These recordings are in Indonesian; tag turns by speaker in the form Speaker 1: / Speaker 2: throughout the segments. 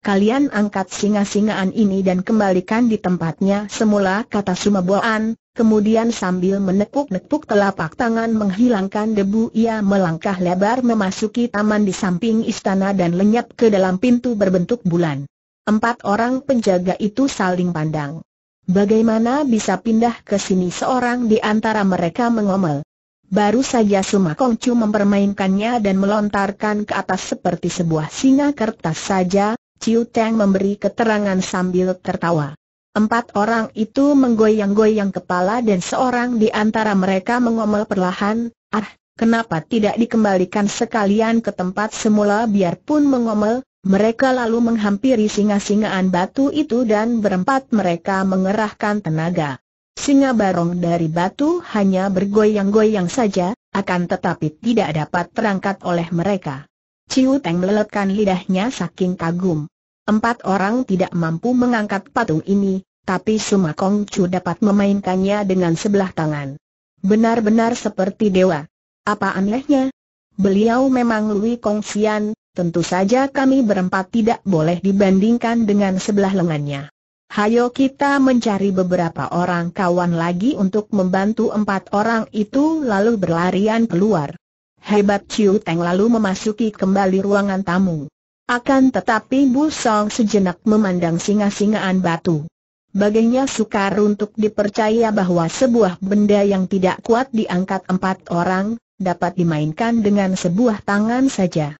Speaker 1: kalian angkat singa-singaan ini dan kembalikan di tempatnya semula kata Sumaboan, kemudian sambil menepuk-nepuk telapak tangan menghilangkan debu ia melangkah lebar memasuki taman di samping istana dan lenyap ke dalam pintu berbentuk bulan. Empat orang penjaga itu saling pandang. Bagaimana bisa pindah ke sini seorang di antara mereka mengomel. Baru saja Suma Kongcu mempermainkannya dan melontarkan ke atas seperti sebuah singa kertas saja, Ciu Teng memberi keterangan sambil tertawa. Empat orang itu menggoyang-goyang kepala dan seorang di antara mereka mengomel perlahan, ah, kenapa tidak dikembalikan sekalian ke tempat semula biarpun mengomel, mereka lalu menghampiri singa-singaan batu itu dan berempat mereka mengerahkan tenaga. Singa barong dari batu hanya bergoyang-goyang saja, akan tetapi tidak dapat terangkat oleh mereka. Ciu Teng meleletkan lidahnya saking kagum. Empat orang tidak mampu mengangkat patung ini, tapi Suma Kong Chu dapat memainkannya dengan sebelah tangan. Benar-benar seperti dewa. Apa anehnya? Beliau memang Lui Kong Xian, tentu saja kami berempat tidak boleh dibandingkan dengan sebelah lengannya. Hayo kita mencari beberapa orang kawan lagi untuk membantu empat orang itu lalu berlarian keluar. Hebat Ciu Teng lalu memasuki kembali ruangan tamu. Akan tetapi Bu Song sejenak memandang singa-singaan batu. Baginya sukar untuk dipercaya bahwa sebuah benda yang tidak kuat diangkat empat orang, dapat dimainkan dengan sebuah tangan saja.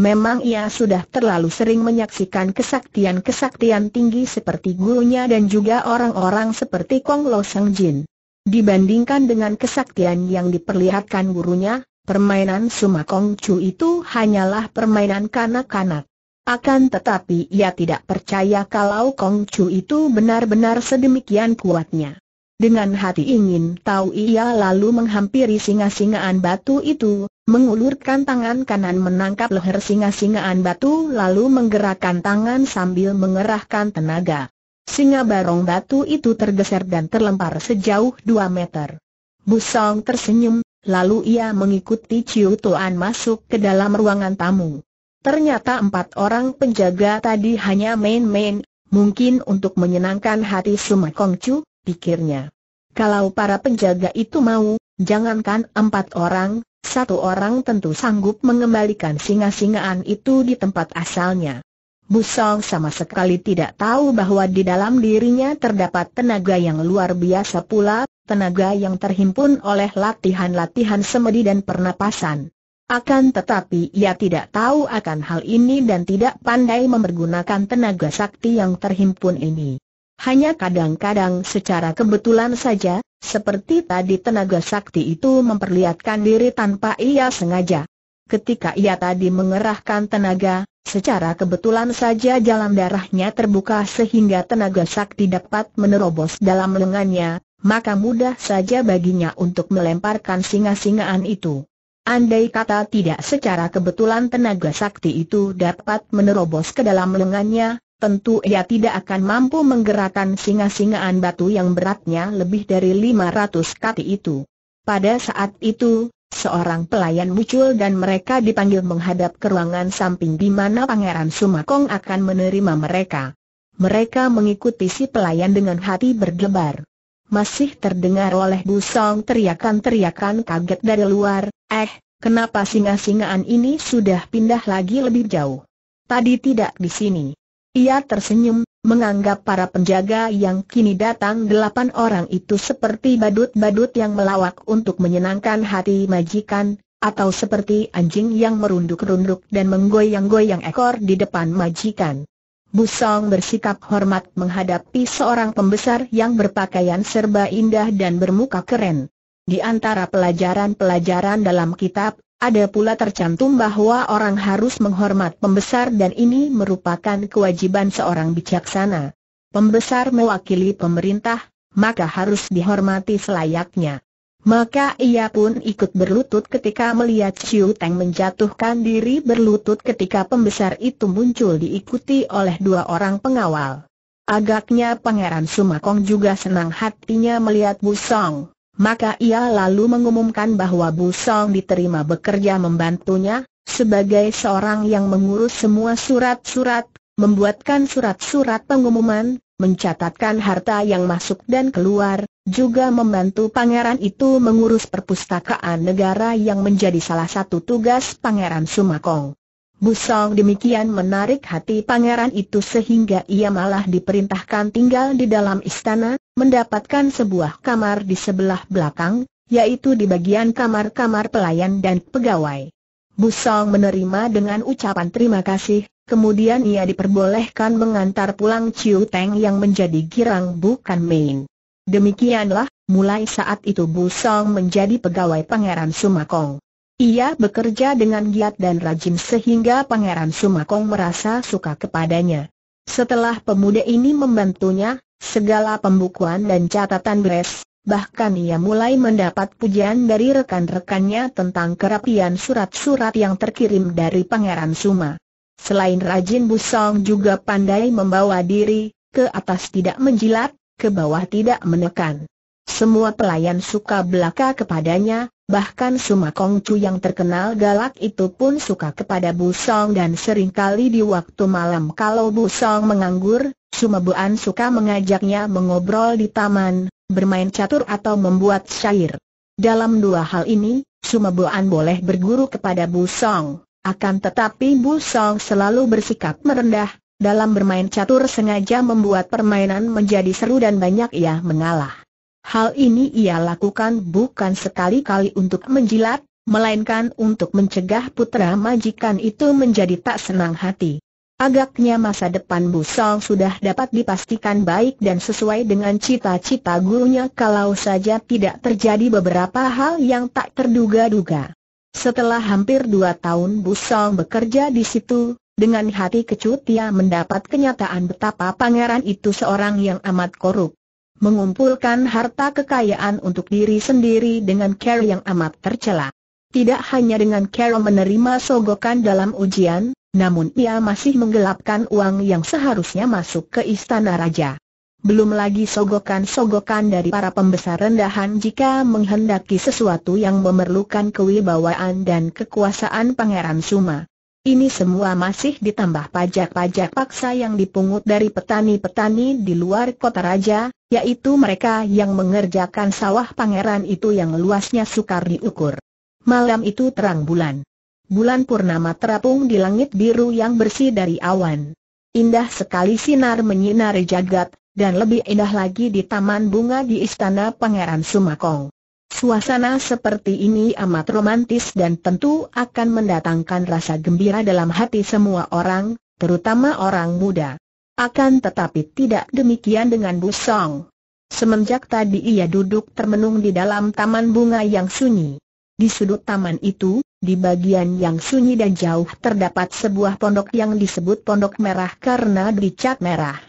Speaker 1: Memang ia sudah terlalu sering menyaksikan kesaktian-kesaktian tinggi seperti gurunya dan juga orang-orang seperti Kong Lo Sang Jin. Dibandingkan dengan kesaktian yang diperlihatkan gurunya, Permainan Sumakong Chu itu hanyalah permainan kanak-kanak. Akan tetapi ia tidak percaya kalau Kong Chu itu benar-benar sedemikian kuatnya. Dengan hati ingin tahu ia lalu menghampiri singa-singaan batu itu, mengulurkan tangan kanan menangkap leher singa-singaan batu lalu menggerakkan tangan sambil mengerahkan tenaga. Singa barong batu itu tergeser dan terlempar sejauh 2 meter. Busong tersenyum, lalu ia mengikuti Ciu Tuan masuk ke dalam ruangan tamu. Ternyata empat orang penjaga tadi hanya main-main, mungkin untuk menyenangkan hati Suma Kongcu, pikirnya. Kalau para penjaga itu mau, jangankan empat orang, satu orang tentu sanggup mengembalikan singa-singaan itu di tempat asalnya. Busong sama sekali tidak tahu bahwa di dalam dirinya terdapat tenaga yang luar biasa pula, tenaga yang terhimpun oleh latihan-latihan semedi dan pernapasan. Akan tetapi ia tidak tahu akan hal ini dan tidak pandai mempergunakan tenaga sakti yang terhimpun ini. Hanya kadang-kadang secara kebetulan saja, seperti tadi tenaga sakti itu memperlihatkan diri tanpa ia sengaja ketika ia tadi mengerahkan tenaga, secara kebetulan saja jalan darahnya terbuka sehingga tenaga sakti dapat menerobos dalam lengannya, maka mudah saja baginya untuk melemparkan singa-singaan itu. Andai kata tidak secara kebetulan tenaga sakti itu dapat menerobos ke dalam lengannya, tentu ia tidak akan mampu menggerakkan singa-singaan batu yang beratnya lebih dari 500 kati itu. Pada saat itu, seorang pelayan muncul dan mereka dipanggil menghadap ke ruangan samping di mana Pangeran Sumakong akan menerima mereka. Mereka mengikuti si pelayan dengan hati berdebar. Masih terdengar oleh busong teriakan-teriakan kaget dari luar, eh, kenapa singa-singaan ini sudah pindah lagi lebih jauh? Tadi tidak di sini. Ia tersenyum, menganggap para penjaga yang kini datang delapan orang itu seperti badut-badut yang melawak untuk menyenangkan hati majikan, atau seperti anjing yang merunduk-runduk dan menggoyang-goyang ekor di depan majikan. Busong bersikap hormat menghadapi seorang pembesar yang berpakaian serba indah dan bermuka keren. Di antara pelajaran-pelajaran dalam kitab ada pula tercantum bahwa orang harus menghormat pembesar dan ini merupakan kewajiban seorang bijaksana. Pembesar mewakili pemerintah, maka harus dihormati selayaknya. Maka ia pun ikut berlutut ketika melihat Xiu Teng menjatuhkan diri berlutut ketika pembesar itu muncul diikuti oleh dua orang pengawal. Agaknya Pangeran Sumakong juga senang hatinya melihat Busong maka ia lalu mengumumkan bahwa Bu Song diterima bekerja membantunya, sebagai seorang yang mengurus semua surat-surat, membuatkan surat-surat pengumuman, mencatatkan harta yang masuk dan keluar, juga membantu pangeran itu mengurus perpustakaan negara yang menjadi salah satu tugas pangeran Sumakong. Busong demikian menarik hati pangeran itu sehingga ia malah diperintahkan tinggal di dalam istana, mendapatkan sebuah kamar di sebelah belakang, yaitu di bagian kamar-kamar pelayan dan pegawai. Busong menerima dengan ucapan terima kasih, kemudian ia diperbolehkan mengantar pulang Ciu Teng yang menjadi girang bukan main. Demikianlah, mulai saat itu Busong menjadi pegawai Pangeran Sumakong. Ia bekerja dengan giat dan rajin sehingga Pangeran Sumakong merasa suka kepadanya. Setelah pemuda ini membantunya, segala pembukuan dan catatan beres, bahkan ia mulai mendapat pujian dari rekan-rekannya tentang kerapian surat-surat yang terkirim dari Pangeran Suma. Selain rajin busong juga pandai membawa diri, ke atas tidak menjilat, ke bawah tidak menekan. Semua pelayan suka belaka kepadanya, bahkan Suma Kongcu yang terkenal galak itu pun suka kepada Busong dan seringkali di waktu malam kalau Busong menganggur, Sumabuan suka mengajaknya mengobrol di taman, bermain catur atau membuat syair. Dalam dua hal ini, Sumabuan boleh berguru kepada Bu Song, akan tetapi Bu Song selalu bersikap merendah, dalam bermain catur sengaja membuat permainan menjadi seru dan banyak ia mengalah. Hal ini ia lakukan bukan sekali-kali untuk menjilat, melainkan untuk mencegah putra majikan itu menjadi tak senang hati. Agaknya masa depan Busol sudah dapat dipastikan baik dan sesuai dengan cita-cita gurunya kalau saja tidak terjadi beberapa hal yang tak terduga-duga. Setelah hampir dua tahun Busol bekerja di situ, dengan hati kecut ia mendapat kenyataan betapa pangeran itu seorang yang amat korup. Mengumpulkan harta kekayaan untuk diri sendiri dengan care yang amat tercela. Tidak hanya dengan care menerima sogokan dalam ujian, namun ia masih menggelapkan uang yang seharusnya masuk ke istana raja. Belum lagi sogokan-sogokan dari para pembesar rendahan jika menghendaki sesuatu yang memerlukan kewibawaan dan kekuasaan Pangeran Suma. Ini semua masih ditambah pajak-pajak paksa yang dipungut dari petani-petani di luar kota raja, yaitu mereka yang mengerjakan sawah pangeran itu yang luasnya sukar diukur. Malam itu terang bulan bulan purnama terapung di langit biru yang bersih dari awan. Indah sekali sinar menyinari jagat, dan lebih indah lagi di taman bunga di istana Pangeran Sumakong. Suasana seperti ini amat romantis dan tentu akan mendatangkan rasa gembira dalam hati semua orang, terutama orang muda. Akan tetapi tidak demikian dengan Busong. Semenjak tadi ia duduk termenung di dalam taman bunga yang sunyi. Di sudut taman itu, di bagian yang sunyi dan jauh terdapat sebuah pondok yang disebut Pondok Merah karena dicat merah.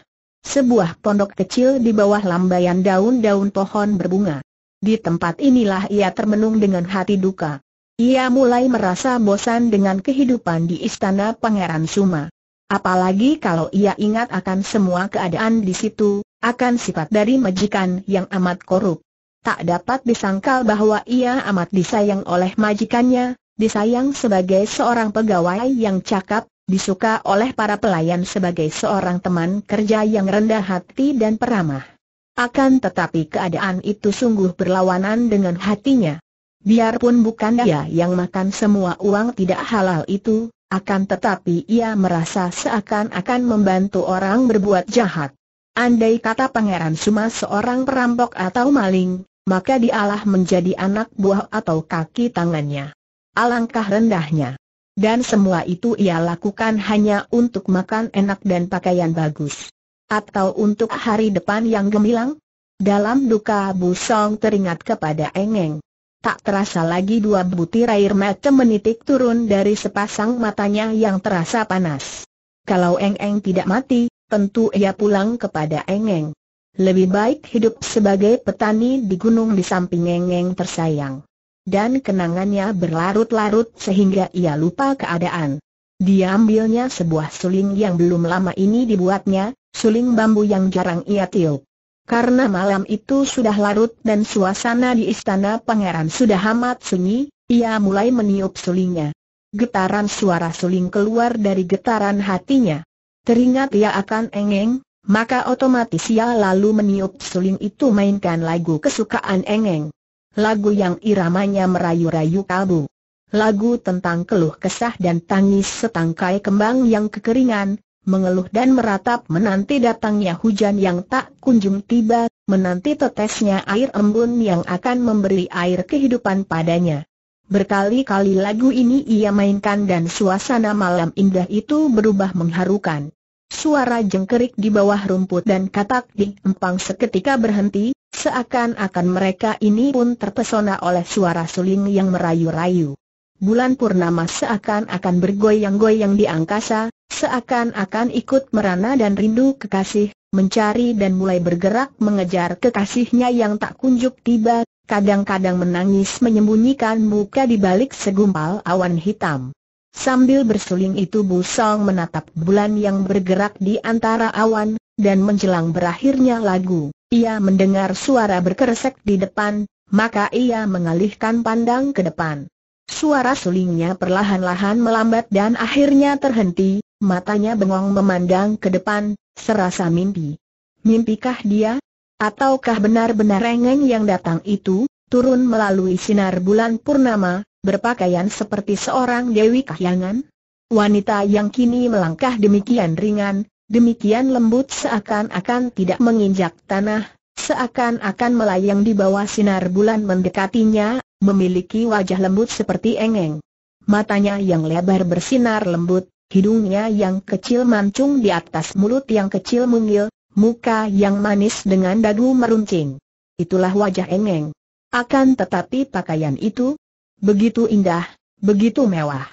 Speaker 1: Sebuah pondok kecil di bawah lambaian daun-daun pohon berbunga. Di tempat inilah ia termenung dengan hati duka. Ia mulai merasa bosan dengan kehidupan di istana Pangeran Suma. Apalagi kalau ia ingat akan semua keadaan di situ, akan sifat dari majikan yang amat korup. Tak dapat disangkal bahwa ia amat disayang oleh majikannya, disayang sebagai seorang pegawai yang cakap, disuka oleh para pelayan sebagai seorang teman kerja yang rendah hati dan peramah. Akan tetapi keadaan itu sungguh berlawanan dengan hatinya. Biarpun bukan dia yang makan semua uang tidak halal itu, akan tetapi ia merasa seakan-akan membantu orang berbuat jahat. Andai kata Pangeran Suma seorang perampok atau maling, maka dialah menjadi anak buah atau kaki tangannya. Alangkah rendahnya. Dan semua itu ia lakukan hanya untuk makan enak dan pakaian bagus. Atau untuk hari depan yang gemilang? Dalam duka Busong teringat kepada Engeng. Tak terasa lagi dua butir air mata menitik turun dari sepasang matanya yang terasa panas. Kalau Engeng tidak mati, tentu ia pulang kepada Engeng. Lebih baik hidup sebagai petani di gunung di samping Engeng tersayang dan kenangannya berlarut-larut sehingga ia lupa keadaan. Diambilnya sebuah suling yang belum lama ini dibuatnya, suling bambu yang jarang ia tiup. Karena malam itu sudah larut dan suasana di istana pangeran sudah amat sunyi, ia mulai meniup sulingnya. Getaran suara suling keluar dari getaran hatinya. Teringat ia akan engeng, maka otomatis ia lalu meniup suling itu mainkan lagu kesukaan engeng lagu yang iramanya merayu-rayu kalbu. Lagu tentang keluh kesah dan tangis setangkai kembang yang kekeringan, mengeluh dan meratap menanti datangnya hujan yang tak kunjung tiba, menanti tetesnya air embun yang akan memberi air kehidupan padanya. Berkali-kali lagu ini ia mainkan dan suasana malam indah itu berubah mengharukan. Suara jengkerik di bawah rumput dan katak di empang seketika berhenti, Seakan-akan mereka ini pun terpesona oleh suara suling yang merayu-rayu. Bulan purnama seakan-akan bergoyang-goyang di angkasa, seakan-akan ikut merana dan rindu kekasih, mencari dan mulai bergerak mengejar kekasihnya yang tak kunjuk tiba, kadang-kadang menangis menyembunyikan muka di balik segumpal awan hitam. Sambil bersuling itu Busong menatap bulan yang bergerak di antara awan, dan menjelang berakhirnya lagu. Ia mendengar suara berkeresek di depan, maka ia mengalihkan pandang ke depan. Suara sulingnya perlahan-lahan melambat dan akhirnya terhenti, matanya bengong memandang ke depan, serasa mimpi. Mimpikah dia? Ataukah benar-benar rengeng yang datang itu, turun melalui sinar bulan purnama, berpakaian seperti seorang dewi kahyangan? Wanita yang kini melangkah demikian ringan, Demikian lembut seakan-akan tidak menginjak tanah, seakan-akan melayang di bawah sinar bulan mendekatinya, memiliki wajah lembut seperti engeng. Matanya yang lebar bersinar lembut, hidungnya yang kecil mancung di atas mulut yang kecil mungil, muka yang manis dengan dagu meruncing. Itulah wajah engeng. Akan tetapi pakaian itu begitu indah, begitu mewah.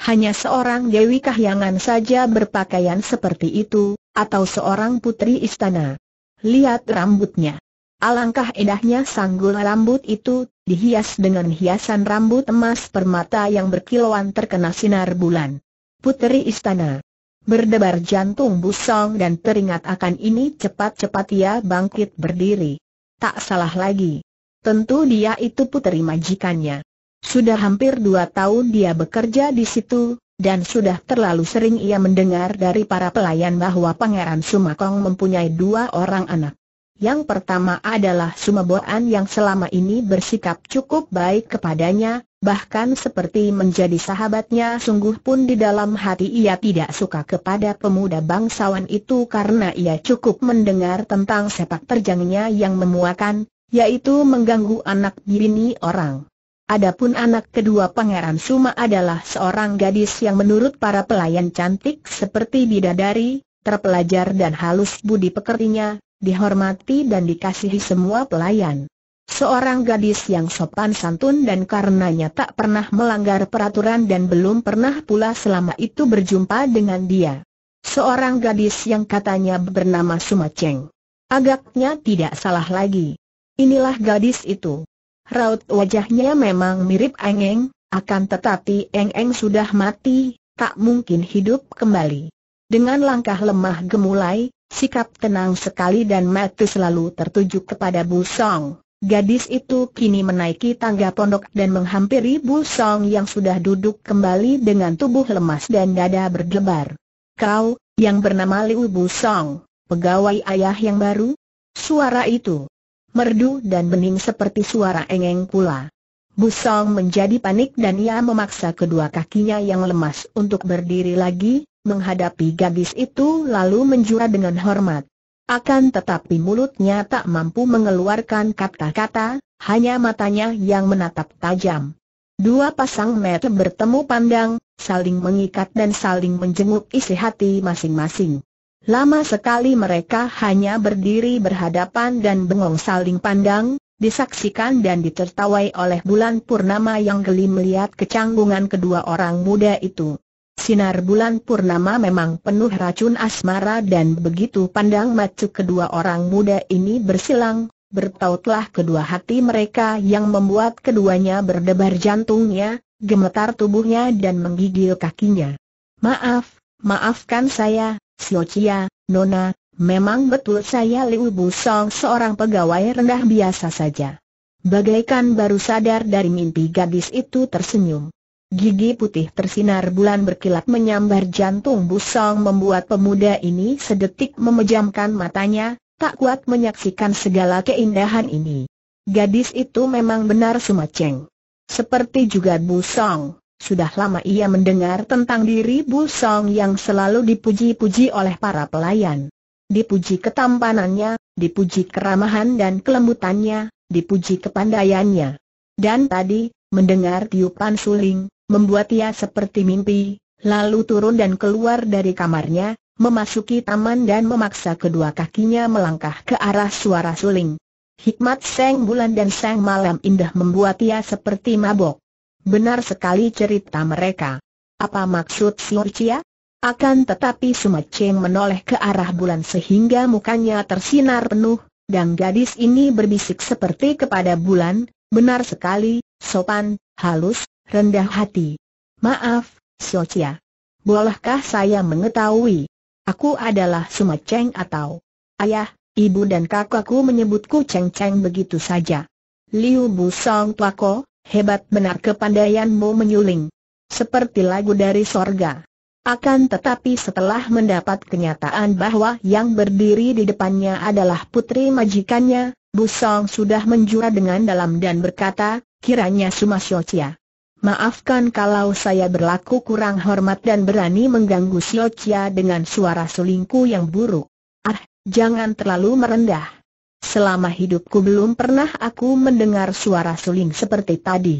Speaker 1: Hanya seorang Dewi Kahyangan saja berpakaian seperti itu, atau seorang putri istana. Lihat rambutnya. Alangkah indahnya sanggul rambut itu, dihias dengan hiasan rambut emas permata yang berkilauan terkena sinar bulan. Putri istana. Berdebar jantung busong dan teringat akan ini cepat-cepat ia bangkit berdiri. Tak salah lagi. Tentu dia itu putri majikannya. Sudah hampir dua tahun dia bekerja di situ, dan sudah terlalu sering ia mendengar dari para pelayan bahwa Pangeran Sumakong mempunyai dua orang anak. Yang pertama adalah Sumaboan yang selama ini bersikap cukup baik kepadanya, bahkan seperti menjadi sahabatnya sungguh pun di dalam hati ia tidak suka kepada pemuda bangsawan itu karena ia cukup mendengar tentang sepak terjangnya yang memuakan, yaitu mengganggu anak bini orang. Adapun anak kedua Pangeran Suma adalah seorang gadis yang menurut para pelayan cantik seperti bidadari, terpelajar dan halus budi pekertinya, dihormati dan dikasihi semua pelayan. Seorang gadis yang sopan santun dan karenanya tak pernah melanggar peraturan dan belum pernah pula selama itu berjumpa dengan dia. Seorang gadis yang katanya bernama Sumaceng. Agaknya tidak salah lagi. Inilah gadis itu. Raut wajahnya memang mirip Engeng, akan tetapi Engeng sudah mati, tak mungkin hidup kembali. Dengan langkah lemah gemulai, sikap tenang sekali dan mati selalu tertuju kepada Bu Song. Gadis itu kini menaiki tangga pondok dan menghampiri Bu Song yang sudah duduk kembali dengan tubuh lemas dan dada berdebar. Kau, yang bernama Liu Bu Song, pegawai ayah yang baru? Suara itu merdu dan bening seperti suara engeng pula. Busong menjadi panik dan ia memaksa kedua kakinya yang lemas untuk berdiri lagi, menghadapi gadis itu lalu menjura dengan hormat. Akan tetapi mulutnya tak mampu mengeluarkan kata-kata, hanya matanya yang menatap tajam. Dua pasang mata bertemu pandang, saling mengikat dan saling menjenguk isi hati masing-masing. Lama sekali mereka hanya berdiri berhadapan dan bengong saling pandang, disaksikan dan ditertawai oleh bulan purnama yang geli melihat kecanggungan kedua orang muda itu. Sinar bulan purnama memang penuh racun asmara dan begitu pandang macu kedua orang muda ini bersilang, bertautlah kedua hati mereka yang membuat keduanya berdebar jantungnya, gemetar tubuhnya dan menggigil kakinya. Maaf, maafkan saya, Siocia, Nona, memang betul saya Liu busong seorang pegawai rendah biasa saja. Bagaikan baru sadar dari mimpi gadis itu tersenyum. Gigi putih tersinar bulan berkilat menyambar jantung Busong membuat pemuda ini sedetik memejamkan matanya, tak kuat menyaksikan segala keindahan ini. Gadis itu memang benar sumaceng. Seperti juga Busong. Sudah lama ia mendengar tentang diri Bu Song yang selalu dipuji-puji oleh para pelayan. Dipuji ketampanannya, dipuji keramahan dan kelembutannya, dipuji kepandaiannya. Dan tadi, mendengar tiupan suling, membuat ia seperti mimpi, lalu turun dan keluar dari kamarnya, memasuki taman dan memaksa kedua kakinya melangkah ke arah suara suling. Hikmat Seng Bulan dan Seng Malam Indah membuat ia seperti mabok. Benar sekali cerita mereka. Apa maksud Siorcia? Akan tetapi Sumaceng menoleh ke arah bulan sehingga mukanya tersinar penuh, dan gadis ini berbisik seperti kepada bulan, benar sekali, sopan, halus, rendah hati. Maaf, Siorcia. Bolehkah saya mengetahui? Aku adalah Sumaceng atau ayah, ibu dan kakakku menyebutku Cheng Cheng begitu saja. Liu Bu Song tua ko? Hebat benar kepandaianmu menyuling. Seperti lagu dari sorga. Akan tetapi setelah mendapat kenyataan bahwa yang berdiri di depannya adalah putri majikannya, Busong sudah menjura dengan dalam dan berkata, kiranya Sumasyocia. Maafkan kalau saya berlaku kurang hormat dan berani mengganggu Siocia dengan suara sulingku yang buruk. Ah, jangan terlalu merendah. Selama hidupku belum pernah aku mendengar suara suling seperti tadi.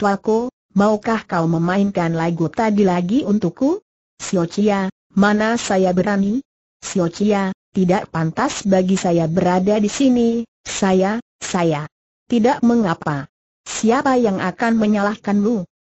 Speaker 1: Tuaku, maukah kau memainkan lagu tadi lagi untukku? Siocia, mana saya berani? Siocia, tidak pantas bagi saya berada di sini, saya, saya. Tidak mengapa. Siapa yang akan menyalahkanmu?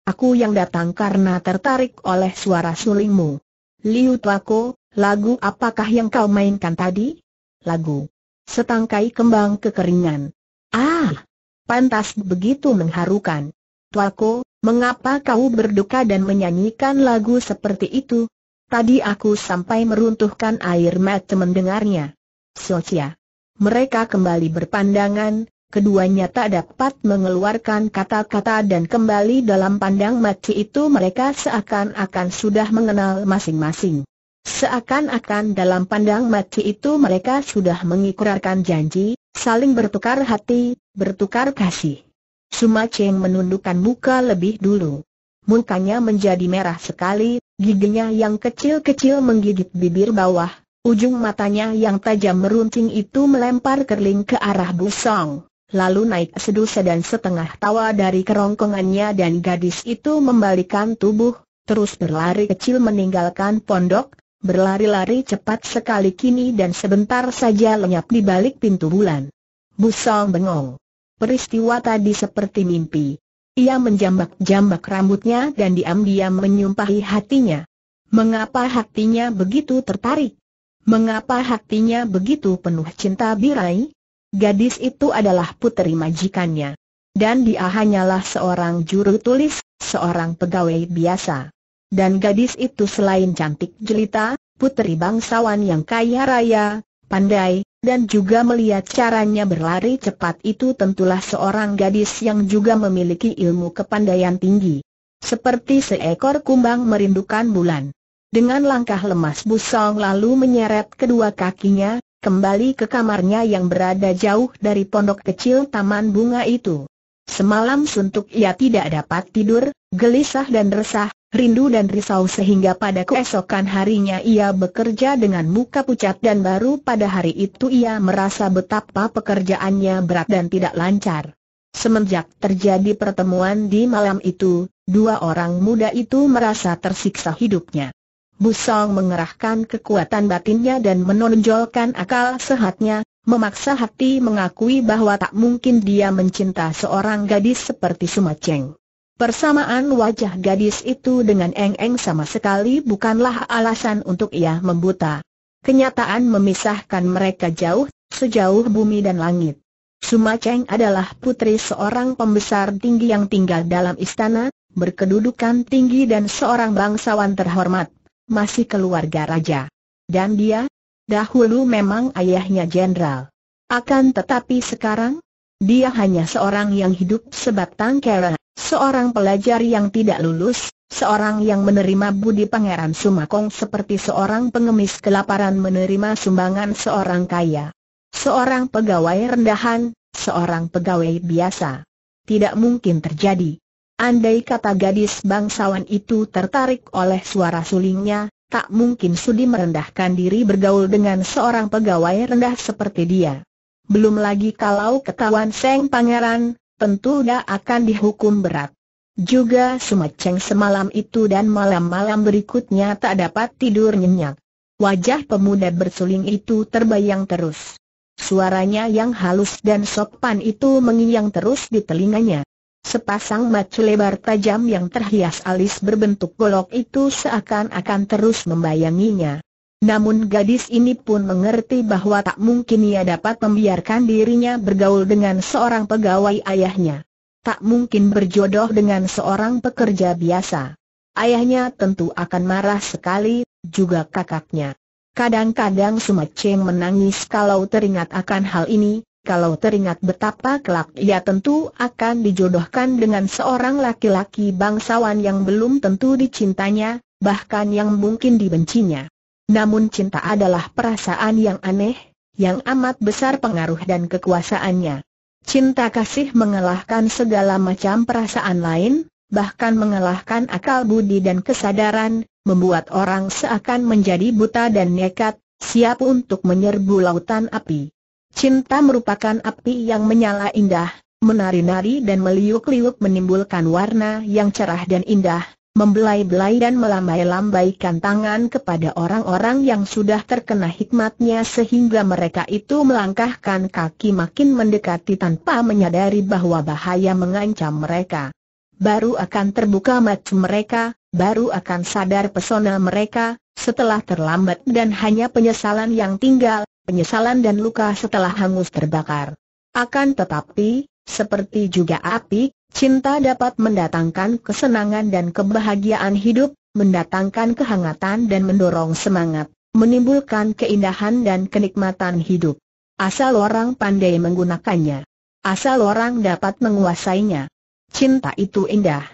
Speaker 1: Aku yang datang karena tertarik oleh suara sulingmu. Liu Tuako, lagu apakah yang kau mainkan tadi? Lagu. Setangkai kembang kekeringan. Ah! Pantas begitu mengharukan. Tuaku, mengapa kau berduka dan menyanyikan lagu seperti itu? Tadi aku sampai meruntuhkan air mata mendengarnya. Socia. Mereka kembali berpandangan, keduanya tak dapat mengeluarkan kata-kata dan kembali dalam pandang mati itu mereka seakan-akan sudah mengenal masing-masing. Seakan-akan dalam pandang mati itu mereka sudah mengikrarkan janji, saling bertukar hati, bertukar kasih. Suma Cheng menundukkan muka lebih dulu. Mukanya menjadi merah sekali, giginya yang kecil-kecil menggigit bibir bawah, ujung matanya yang tajam meruncing itu melempar kerling ke arah Busong. Lalu naik sedusa dan setengah tawa dari kerongkongannya dan gadis itu membalikan tubuh, terus berlari kecil meninggalkan pondok, berlari-lari cepat sekali kini dan sebentar saja lenyap di balik pintu bulan. Busong bengong. Peristiwa tadi seperti mimpi. Ia menjambak-jambak rambutnya dan diam-diam menyumpahi hatinya. Mengapa hatinya begitu tertarik? Mengapa hatinya begitu penuh cinta birai? Gadis itu adalah puteri majikannya. Dan dia hanyalah seorang juru tulis, seorang pegawai biasa. Dan gadis itu selain cantik jelita, putri bangsawan yang kaya raya, pandai, dan juga melihat caranya berlari cepat itu tentulah seorang gadis yang juga memiliki ilmu kepandaian tinggi. Seperti seekor kumbang merindukan bulan. Dengan langkah lemas Busong lalu menyeret kedua kakinya, kembali ke kamarnya yang berada jauh dari pondok kecil taman bunga itu. Semalam suntuk ia tidak dapat tidur, gelisah dan resah, rindu dan risau sehingga pada keesokan harinya ia bekerja dengan muka pucat dan baru pada hari itu ia merasa betapa pekerjaannya berat dan tidak lancar. Semenjak terjadi pertemuan di malam itu, dua orang muda itu merasa tersiksa hidupnya. Busong mengerahkan kekuatan batinnya dan menonjolkan akal sehatnya, memaksa hati mengakui bahwa tak mungkin dia mencinta seorang gadis seperti Sumaceng. Persamaan wajah gadis itu dengan Eng Eng sama sekali bukanlah alasan untuk ia membuta. Kenyataan memisahkan mereka jauh, sejauh bumi dan langit. Suma Cheng adalah putri seorang pembesar tinggi yang tinggal dalam istana, berkedudukan tinggi dan seorang bangsawan terhormat, masih keluarga raja. Dan dia, dahulu memang ayahnya jenderal. Akan tetapi sekarang, dia hanya seorang yang hidup sebatang kara. Seorang pelajar yang tidak lulus, seorang yang menerima budi pangeran Sumakong seperti seorang pengemis kelaparan menerima sumbangan seorang kaya. Seorang pegawai rendahan, seorang pegawai biasa. Tidak mungkin terjadi. Andai kata gadis bangsawan itu tertarik oleh suara sulingnya, tak mungkin Sudi merendahkan diri bergaul dengan seorang pegawai rendah seperti dia. Belum lagi kalau ketahuan Seng Pangeran, tentu dia akan dihukum berat. Juga Sumeceng semalam itu dan malam-malam berikutnya tak dapat tidur nyenyak. Wajah pemuda bersuling itu terbayang terus. Suaranya yang halus dan sopan itu mengiyang terus di telinganya. Sepasang mata lebar tajam yang terhias alis berbentuk golok itu seakan-akan terus membayanginya. Namun gadis ini pun mengerti bahwa tak mungkin ia dapat membiarkan dirinya bergaul dengan seorang pegawai ayahnya. Tak mungkin berjodoh dengan seorang pekerja biasa. Ayahnya tentu akan marah sekali, juga kakaknya. Kadang-kadang Sumaceng menangis kalau teringat akan hal ini, kalau teringat betapa kelak ia tentu akan dijodohkan dengan seorang laki-laki bangsawan yang belum tentu dicintanya, bahkan yang mungkin dibencinya. Namun cinta adalah perasaan yang aneh, yang amat besar pengaruh dan kekuasaannya. Cinta kasih mengalahkan segala macam perasaan lain, bahkan mengalahkan akal budi dan kesadaran, membuat orang seakan menjadi buta dan nekat, siap untuk menyerbu lautan api. Cinta merupakan api yang menyala indah, menari-nari dan meliuk-liuk menimbulkan warna yang cerah dan indah, membelai-belai dan melambai-lambaikan tangan kepada orang-orang yang sudah terkena hikmatnya sehingga mereka itu melangkahkan kaki makin mendekati tanpa menyadari bahwa bahaya mengancam mereka. Baru akan terbuka mata mereka, baru akan sadar pesona mereka, setelah terlambat dan hanya penyesalan yang tinggal, penyesalan dan luka setelah hangus terbakar. Akan tetapi, seperti juga api, Cinta dapat mendatangkan kesenangan dan kebahagiaan hidup, mendatangkan kehangatan dan mendorong semangat, menimbulkan keindahan dan kenikmatan hidup. Asal orang pandai menggunakannya. Asal orang dapat menguasainya. Cinta itu indah.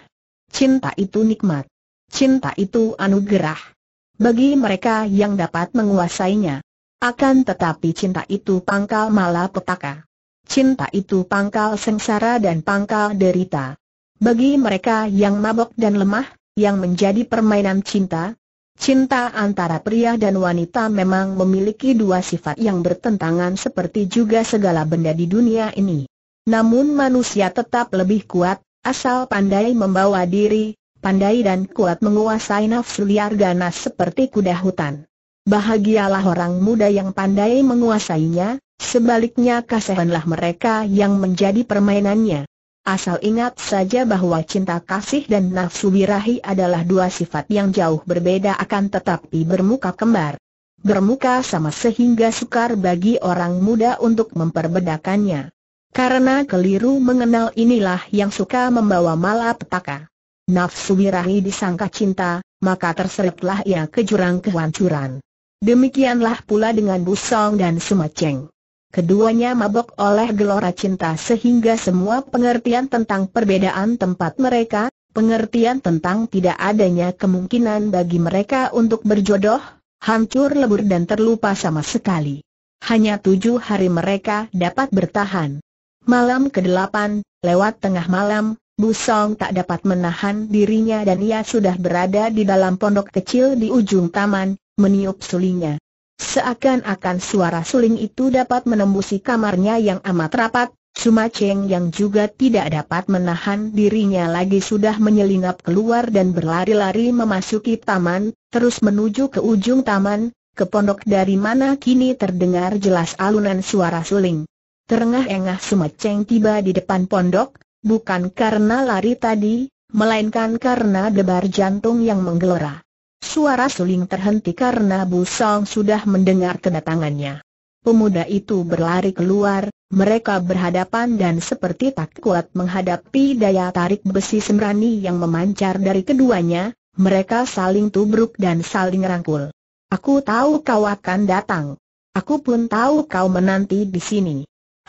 Speaker 1: Cinta itu nikmat. Cinta itu anugerah. Bagi mereka yang dapat menguasainya. Akan tetapi cinta itu pangkal malapetaka cinta itu pangkal sengsara dan pangkal derita. Bagi mereka yang mabok dan lemah, yang menjadi permainan cinta, cinta antara pria dan wanita memang memiliki dua sifat yang bertentangan seperti juga segala benda di dunia ini. Namun manusia tetap lebih kuat, asal pandai membawa diri, pandai dan kuat menguasai nafsu liar ganas seperti kuda hutan. Bahagialah orang muda yang pandai menguasainya, Sebaliknya kasihanlah mereka yang menjadi permainannya. Asal ingat saja bahwa cinta kasih dan nafsu birahi adalah dua sifat yang jauh berbeda akan tetapi bermuka kembar. Bermuka sama sehingga sukar bagi orang muda untuk memperbedakannya. Karena keliru mengenal inilah yang suka membawa malapetaka. Nafsu birahi disangka cinta, maka terseretlah ia ke jurang kehancuran. Demikianlah pula dengan Busong dan Sumaceng. Keduanya mabok oleh gelora cinta sehingga semua pengertian tentang perbedaan tempat mereka, pengertian tentang tidak adanya kemungkinan bagi mereka untuk berjodoh, hancur lebur dan terlupa sama sekali. Hanya tujuh hari mereka dapat bertahan. Malam ke-8, lewat tengah malam, Busong tak dapat menahan dirinya dan ia sudah berada di dalam pondok kecil di ujung taman, meniup sulinya. Seakan-akan suara suling itu dapat menembusi kamarnya yang amat rapat, Suma Cheng yang juga tidak dapat menahan dirinya lagi sudah menyelinap keluar dan berlari-lari memasuki taman, terus menuju ke ujung taman, ke pondok dari mana kini terdengar jelas alunan suara suling. Terengah-engah Suma Cheng tiba di depan pondok, bukan karena lari tadi, melainkan karena debar jantung yang menggelora. Suara suling terhenti karena Busong sudah mendengar kedatangannya. Pemuda itu berlari keluar, mereka berhadapan dan seperti tak kuat menghadapi daya tarik besi semrani yang memancar dari keduanya, mereka saling tubruk dan saling rangkul. Aku tahu kau akan datang. Aku pun tahu kau menanti di sini.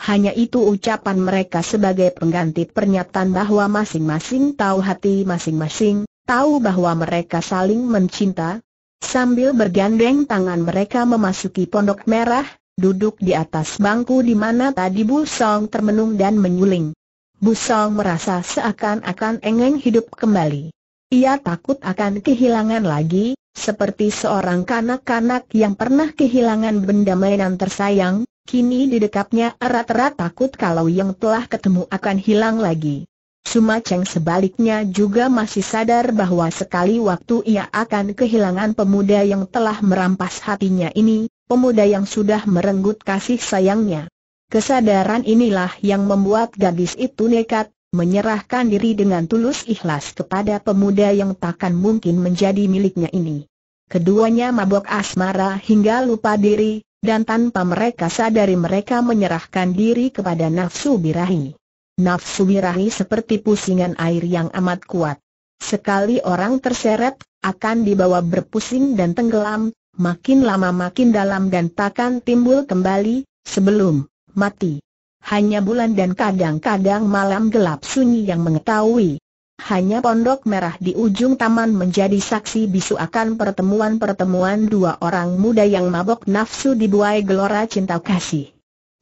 Speaker 1: Hanya itu ucapan mereka sebagai pengganti pernyataan bahwa masing-masing tahu hati masing-masing, tahu bahwa mereka saling mencinta? Sambil bergandeng tangan mereka memasuki pondok merah, duduk di atas bangku di mana tadi Bu Song termenung dan menyuling. Bu Song merasa seakan-akan engeng hidup kembali. Ia takut akan kehilangan lagi, seperti seorang kanak-kanak yang pernah kehilangan benda mainan tersayang, kini didekapnya erat-erat takut kalau yang telah ketemu akan hilang lagi. Suma Cheng sebaliknya juga masih sadar bahwa sekali waktu ia akan kehilangan pemuda yang telah merampas hatinya ini, pemuda yang sudah merenggut kasih sayangnya. Kesadaran inilah yang membuat gadis itu nekat, menyerahkan diri dengan tulus ikhlas kepada pemuda yang takkan mungkin menjadi miliknya ini. Keduanya mabok asmara hingga lupa diri, dan tanpa mereka sadari mereka menyerahkan diri kepada nafsu birahi. Nafsu birahi seperti pusingan air yang amat kuat. Sekali orang terseret, akan dibawa berpusing dan tenggelam, makin lama makin dalam dan takkan timbul kembali, sebelum mati. Hanya bulan dan kadang-kadang malam gelap sunyi yang mengetahui. Hanya pondok merah di ujung taman menjadi saksi bisu akan pertemuan-pertemuan dua orang muda yang mabok nafsu dibuai gelora cinta kasih.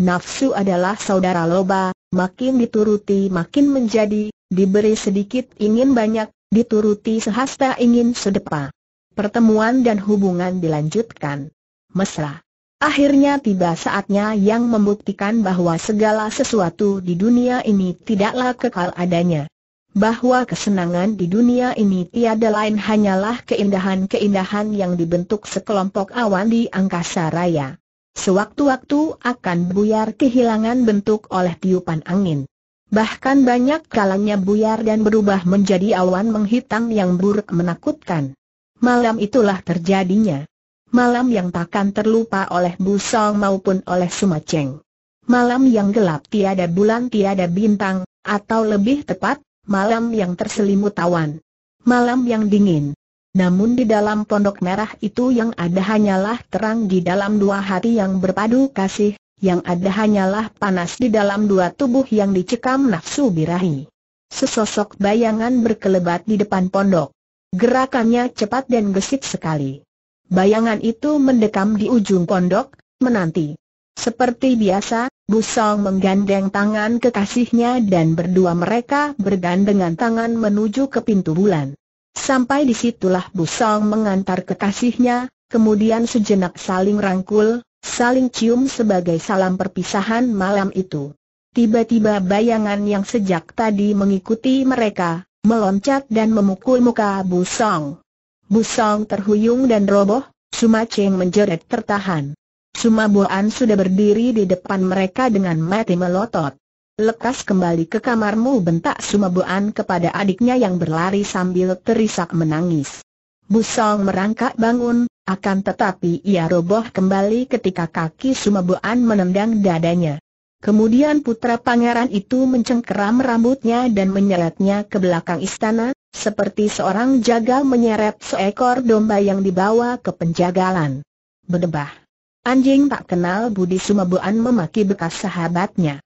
Speaker 1: Nafsu adalah saudara loba, makin dituruti makin menjadi, diberi sedikit ingin banyak, dituruti sehasta ingin sedepa. Pertemuan dan hubungan dilanjutkan. Mesra. Akhirnya tiba saatnya yang membuktikan bahwa segala sesuatu di dunia ini tidaklah kekal adanya. Bahwa kesenangan di dunia ini tiada lain hanyalah keindahan-keindahan yang dibentuk sekelompok awan di angkasa raya sewaktu-waktu akan buyar kehilangan bentuk oleh tiupan angin. Bahkan banyak kalanya buyar dan berubah menjadi awan menghitam yang buruk menakutkan. Malam itulah terjadinya. Malam yang takkan terlupa oleh Busong maupun oleh Sumaceng. Malam yang gelap tiada bulan tiada bintang, atau lebih tepat, malam yang terselimut awan. Malam yang dingin. Namun di dalam pondok merah itu yang ada hanyalah terang di dalam dua hati yang berpadu kasih, yang ada hanyalah panas di dalam dua tubuh yang dicekam nafsu birahi. Sesosok bayangan berkelebat di depan pondok. Gerakannya cepat dan gesit sekali. Bayangan itu mendekam di ujung pondok, menanti. Seperti biasa, Busong menggandeng tangan kekasihnya dan berdua mereka bergandengan tangan menuju ke pintu bulan. Sampai di disitulah Busong mengantar kekasihnya, kemudian sejenak saling rangkul, saling cium sebagai salam perpisahan malam itu. Tiba-tiba bayangan yang sejak tadi mengikuti mereka, meloncat dan memukul muka Busong. Busong terhuyung dan roboh, Suma Cheng menjerit tertahan. Suma Boan sudah berdiri di depan mereka dengan mati melotot. Lekas kembali ke kamarmu bentak Sumabuan kepada adiknya yang berlari sambil terisak menangis. Busong merangkak bangun, akan tetapi ia roboh kembali ketika kaki Sumabuan menendang dadanya. Kemudian putra pangeran itu mencengkeram rambutnya dan menyeretnya ke belakang istana, seperti seorang jaga menyeret seekor domba yang dibawa ke penjagalan. Berdebah. Anjing tak kenal Budi Sumabuan memaki bekas sahabatnya.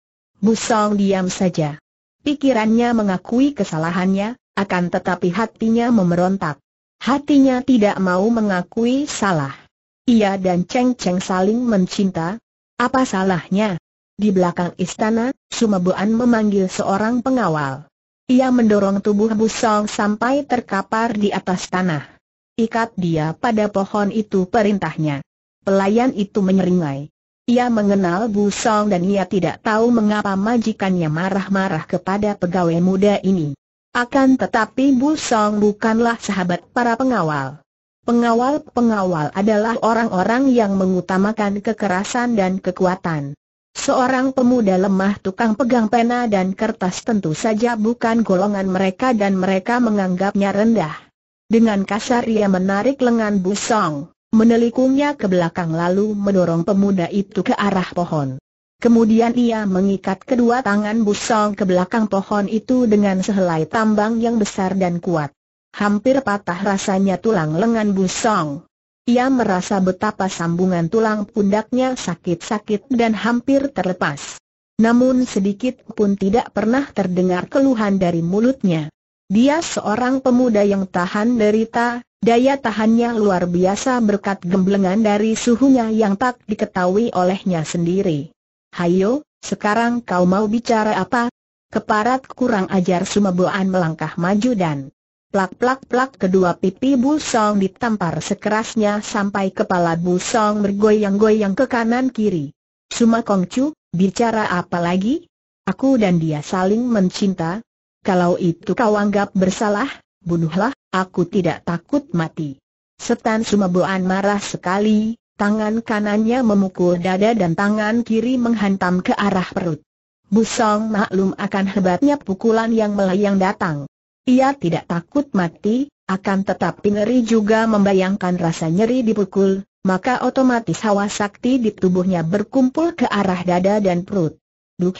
Speaker 1: Busong diam saja. Pikirannya mengakui kesalahannya, akan tetapi hatinya memerontak. Hatinya tidak mau mengakui salah. Ia dan Cheng Cheng saling mencinta. Apa salahnya? Di belakang istana, Sumabuan memanggil seorang pengawal. Ia mendorong tubuh Busong sampai terkapar di atas tanah. Ikat dia pada pohon itu perintahnya. Pelayan itu menyeringai. Ia mengenal Bu Song dan ia tidak tahu mengapa majikannya marah-marah kepada pegawai muda ini. Akan tetapi Bu Song bukanlah sahabat para pengawal. Pengawal-pengawal adalah orang-orang yang mengutamakan kekerasan dan kekuatan. Seorang pemuda lemah tukang pegang pena dan kertas tentu saja bukan golongan mereka dan mereka menganggapnya rendah. Dengan kasar ia menarik lengan Bu Song menelikungnya ke belakang lalu mendorong pemuda itu ke arah pohon. Kemudian ia mengikat kedua tangan busong ke belakang pohon itu dengan sehelai tambang yang besar dan kuat. Hampir patah rasanya tulang lengan busong. Ia merasa betapa sambungan tulang pundaknya sakit-sakit dan hampir terlepas. Namun sedikit pun tidak pernah terdengar keluhan dari mulutnya. Dia seorang pemuda yang tahan derita, daya tahannya luar biasa berkat gemblengan dari suhunya yang tak diketahui olehnya sendiri. Hayo, sekarang kau mau bicara apa? Keparat kurang ajar sumeboan melangkah maju dan plak-plak-plak kedua pipi Busong ditampar sekerasnya sampai kepala Busong bergoyang-goyang ke kanan kiri. Suma Kongcu, bicara apa lagi? Aku dan dia saling mencinta, kalau itu kau anggap bersalah, bunuhlah, aku tidak takut mati. Setan Sumeboan marah sekali, tangan kanannya memukul dada dan tangan kiri menghantam ke arah perut. Busong maklum akan hebatnya pukulan yang melayang datang. Ia tidak takut mati, akan tetapi ngeri juga membayangkan rasa nyeri dipukul, maka otomatis hawa sakti di tubuhnya berkumpul ke arah dada dan perut. Duh,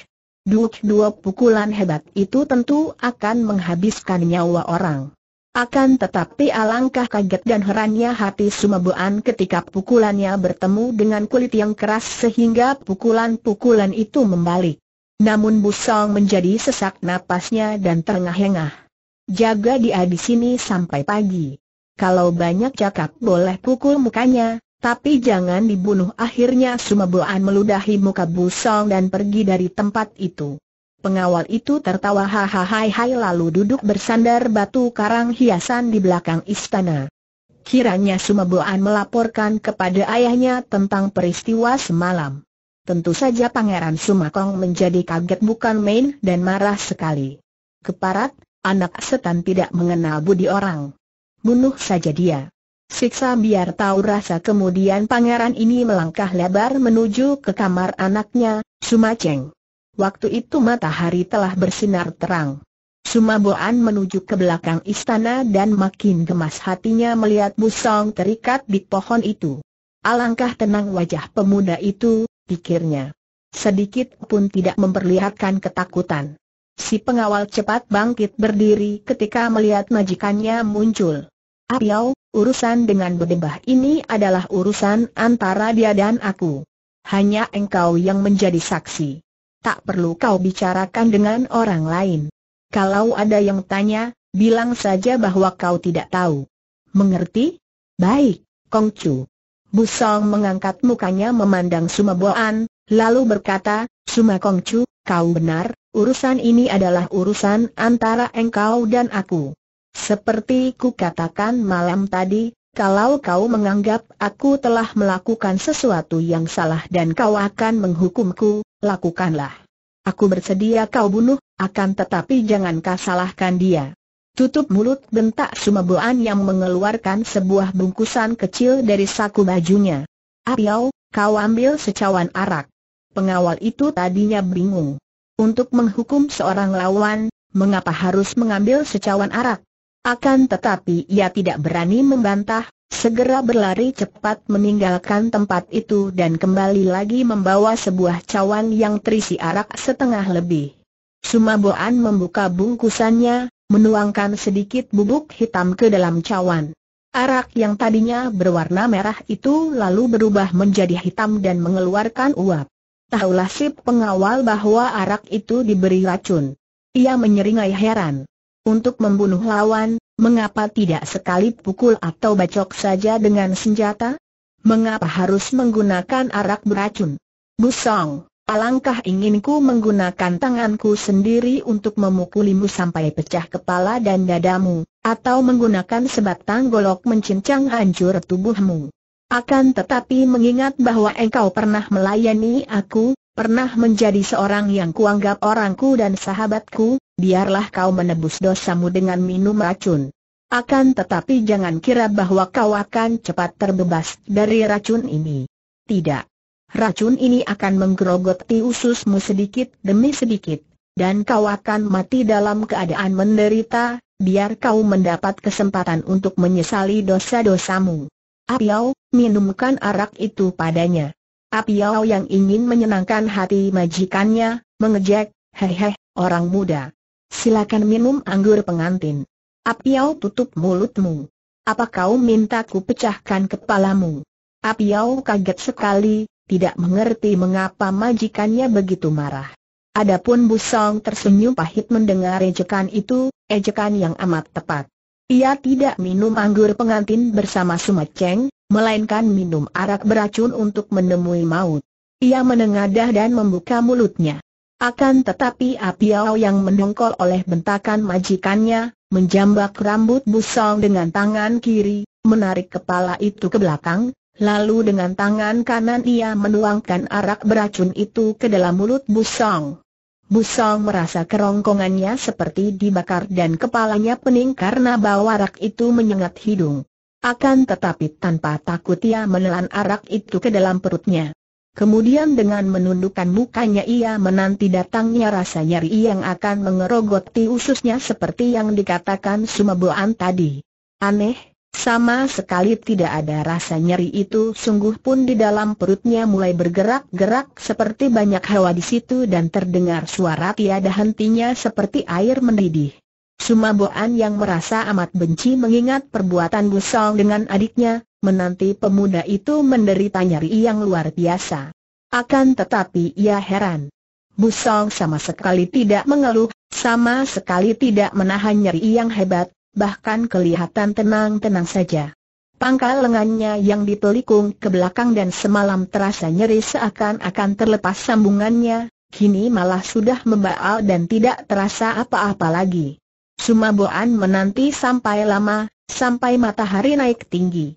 Speaker 1: Duk dua pukulan hebat itu tentu akan menghabiskan nyawa orang. Akan tetapi alangkah kaget dan herannya hati Sumabuan ketika pukulannya bertemu dengan kulit yang keras sehingga pukulan-pukulan itu membalik. Namun Busong menjadi sesak napasnya dan terengah-engah. Jaga dia di sini sampai pagi. Kalau banyak cakap boleh pukul mukanya, tapi jangan dibunuh akhirnya Sumaboan meludahi muka Busong dan pergi dari tempat itu. Pengawal itu tertawa hahaha lalu duduk bersandar batu karang hiasan di belakang istana. Kiranya Sumaboan melaporkan kepada ayahnya tentang peristiwa semalam. Tentu saja Pangeran Sumakong menjadi kaget bukan main dan marah sekali. Keparat, anak setan tidak mengenal budi orang. Bunuh saja dia. Siksa biar tahu rasa kemudian pangeran ini melangkah lebar menuju ke kamar anaknya, Sumaceng. Waktu itu matahari telah bersinar terang. Sumaboan menuju ke belakang istana dan makin gemas hatinya melihat busong terikat di pohon itu. Alangkah tenang wajah pemuda itu, pikirnya. Sedikit pun tidak memperlihatkan ketakutan. Si pengawal cepat bangkit berdiri ketika melihat majikannya muncul. Apiau, Urusan dengan berdebat ini adalah urusan antara dia dan aku. Hanya engkau yang menjadi saksi. Tak perlu kau bicarakan dengan orang lain. Kalau ada yang tanya, bilang saja bahwa kau tidak tahu. Mengerti? Baik, Kong Kongcu. Busong mengangkat mukanya memandang Suma Boan, lalu berkata, Suma Kong Chu, kau benar, urusan ini adalah urusan antara engkau dan aku. Seperti ku katakan malam tadi, kalau kau menganggap aku telah melakukan sesuatu yang salah dan kau akan menghukumku, lakukanlah. Aku bersedia kau bunuh, akan tetapi jangan kau salahkan dia. Tutup mulut bentak Sumabuan yang mengeluarkan sebuah bungkusan kecil dari saku bajunya. Apiau, kau ambil secawan arak. Pengawal itu tadinya bingung. Untuk menghukum seorang lawan, mengapa harus mengambil secawan arak? Akan tetapi ia tidak berani membantah, segera berlari cepat meninggalkan tempat itu dan kembali lagi membawa sebuah cawan yang terisi arak setengah lebih. Sumaboan membuka bungkusannya, menuangkan sedikit bubuk hitam ke dalam cawan. Arak yang tadinya berwarna merah itu lalu berubah menjadi hitam dan mengeluarkan uap. Tahulah si pengawal bahwa arak itu diberi racun. Ia menyeringai heran. Untuk membunuh lawan, mengapa tidak sekali pukul atau bacok saja dengan senjata? Mengapa harus menggunakan arak beracun? Busong, alangkah inginku menggunakan tanganku sendiri untuk memukulimu sampai pecah kepala dan dadamu, atau menggunakan sebatang golok mencincang hancur tubuhmu. Akan tetapi mengingat bahwa engkau pernah melayani aku, pernah menjadi seorang yang kuanggap orangku dan sahabatku, biarlah kau menebus dosamu dengan minum racun. Akan tetapi jangan kira bahwa kau akan cepat terbebas dari racun ini. Tidak. Racun ini akan menggerogoti ususmu sedikit demi sedikit, dan kau akan mati dalam keadaan menderita, biar kau mendapat kesempatan untuk menyesali dosa-dosamu. Apiau, minumkan arak itu padanya. Apiau yang ingin menyenangkan hati majikannya, mengejek, hehe, orang muda silakan minum anggur pengantin. Apiau tutup mulutmu. Apa kau minta ku pecahkan kepalamu? Apiau kaget sekali, tidak mengerti mengapa majikannya begitu marah. Adapun Busong tersenyum pahit mendengar ejekan itu, ejekan yang amat tepat. Ia tidak minum anggur pengantin bersama Sumaceng, melainkan minum arak beracun untuk menemui maut. Ia menengadah dan membuka mulutnya. Akan tetapi Apiao yang mendongkol oleh bentakan majikannya, menjambak rambut busong dengan tangan kiri, menarik kepala itu ke belakang, lalu dengan tangan kanan ia menuangkan arak beracun itu ke dalam mulut busong. Busong merasa kerongkongannya seperti dibakar dan kepalanya pening karena bau arak itu menyengat hidung. Akan tetapi tanpa takut ia menelan arak itu ke dalam perutnya. Kemudian dengan menundukkan mukanya ia menanti datangnya rasa nyeri yang akan mengerogoti ususnya seperti yang dikatakan Sumeboan tadi. Aneh, sama sekali tidak ada rasa nyeri itu sungguh pun di dalam perutnya mulai bergerak-gerak seperti banyak hawa di situ dan terdengar suara tiada hentinya seperti air mendidih. Sumaboan yang merasa amat benci mengingat perbuatan Busong dengan adiknya, menanti pemuda itu menderita nyeri yang luar biasa. Akan tetapi ia heran. Busong sama sekali tidak mengeluh, sama sekali tidak menahan nyeri yang hebat, bahkan kelihatan tenang-tenang saja. Pangkal lengannya yang dipelikung ke belakang dan semalam terasa nyeri seakan-akan terlepas sambungannya, kini malah sudah membaal dan tidak terasa apa-apa lagi. Sumaboan menanti sampai lama, sampai matahari naik tinggi.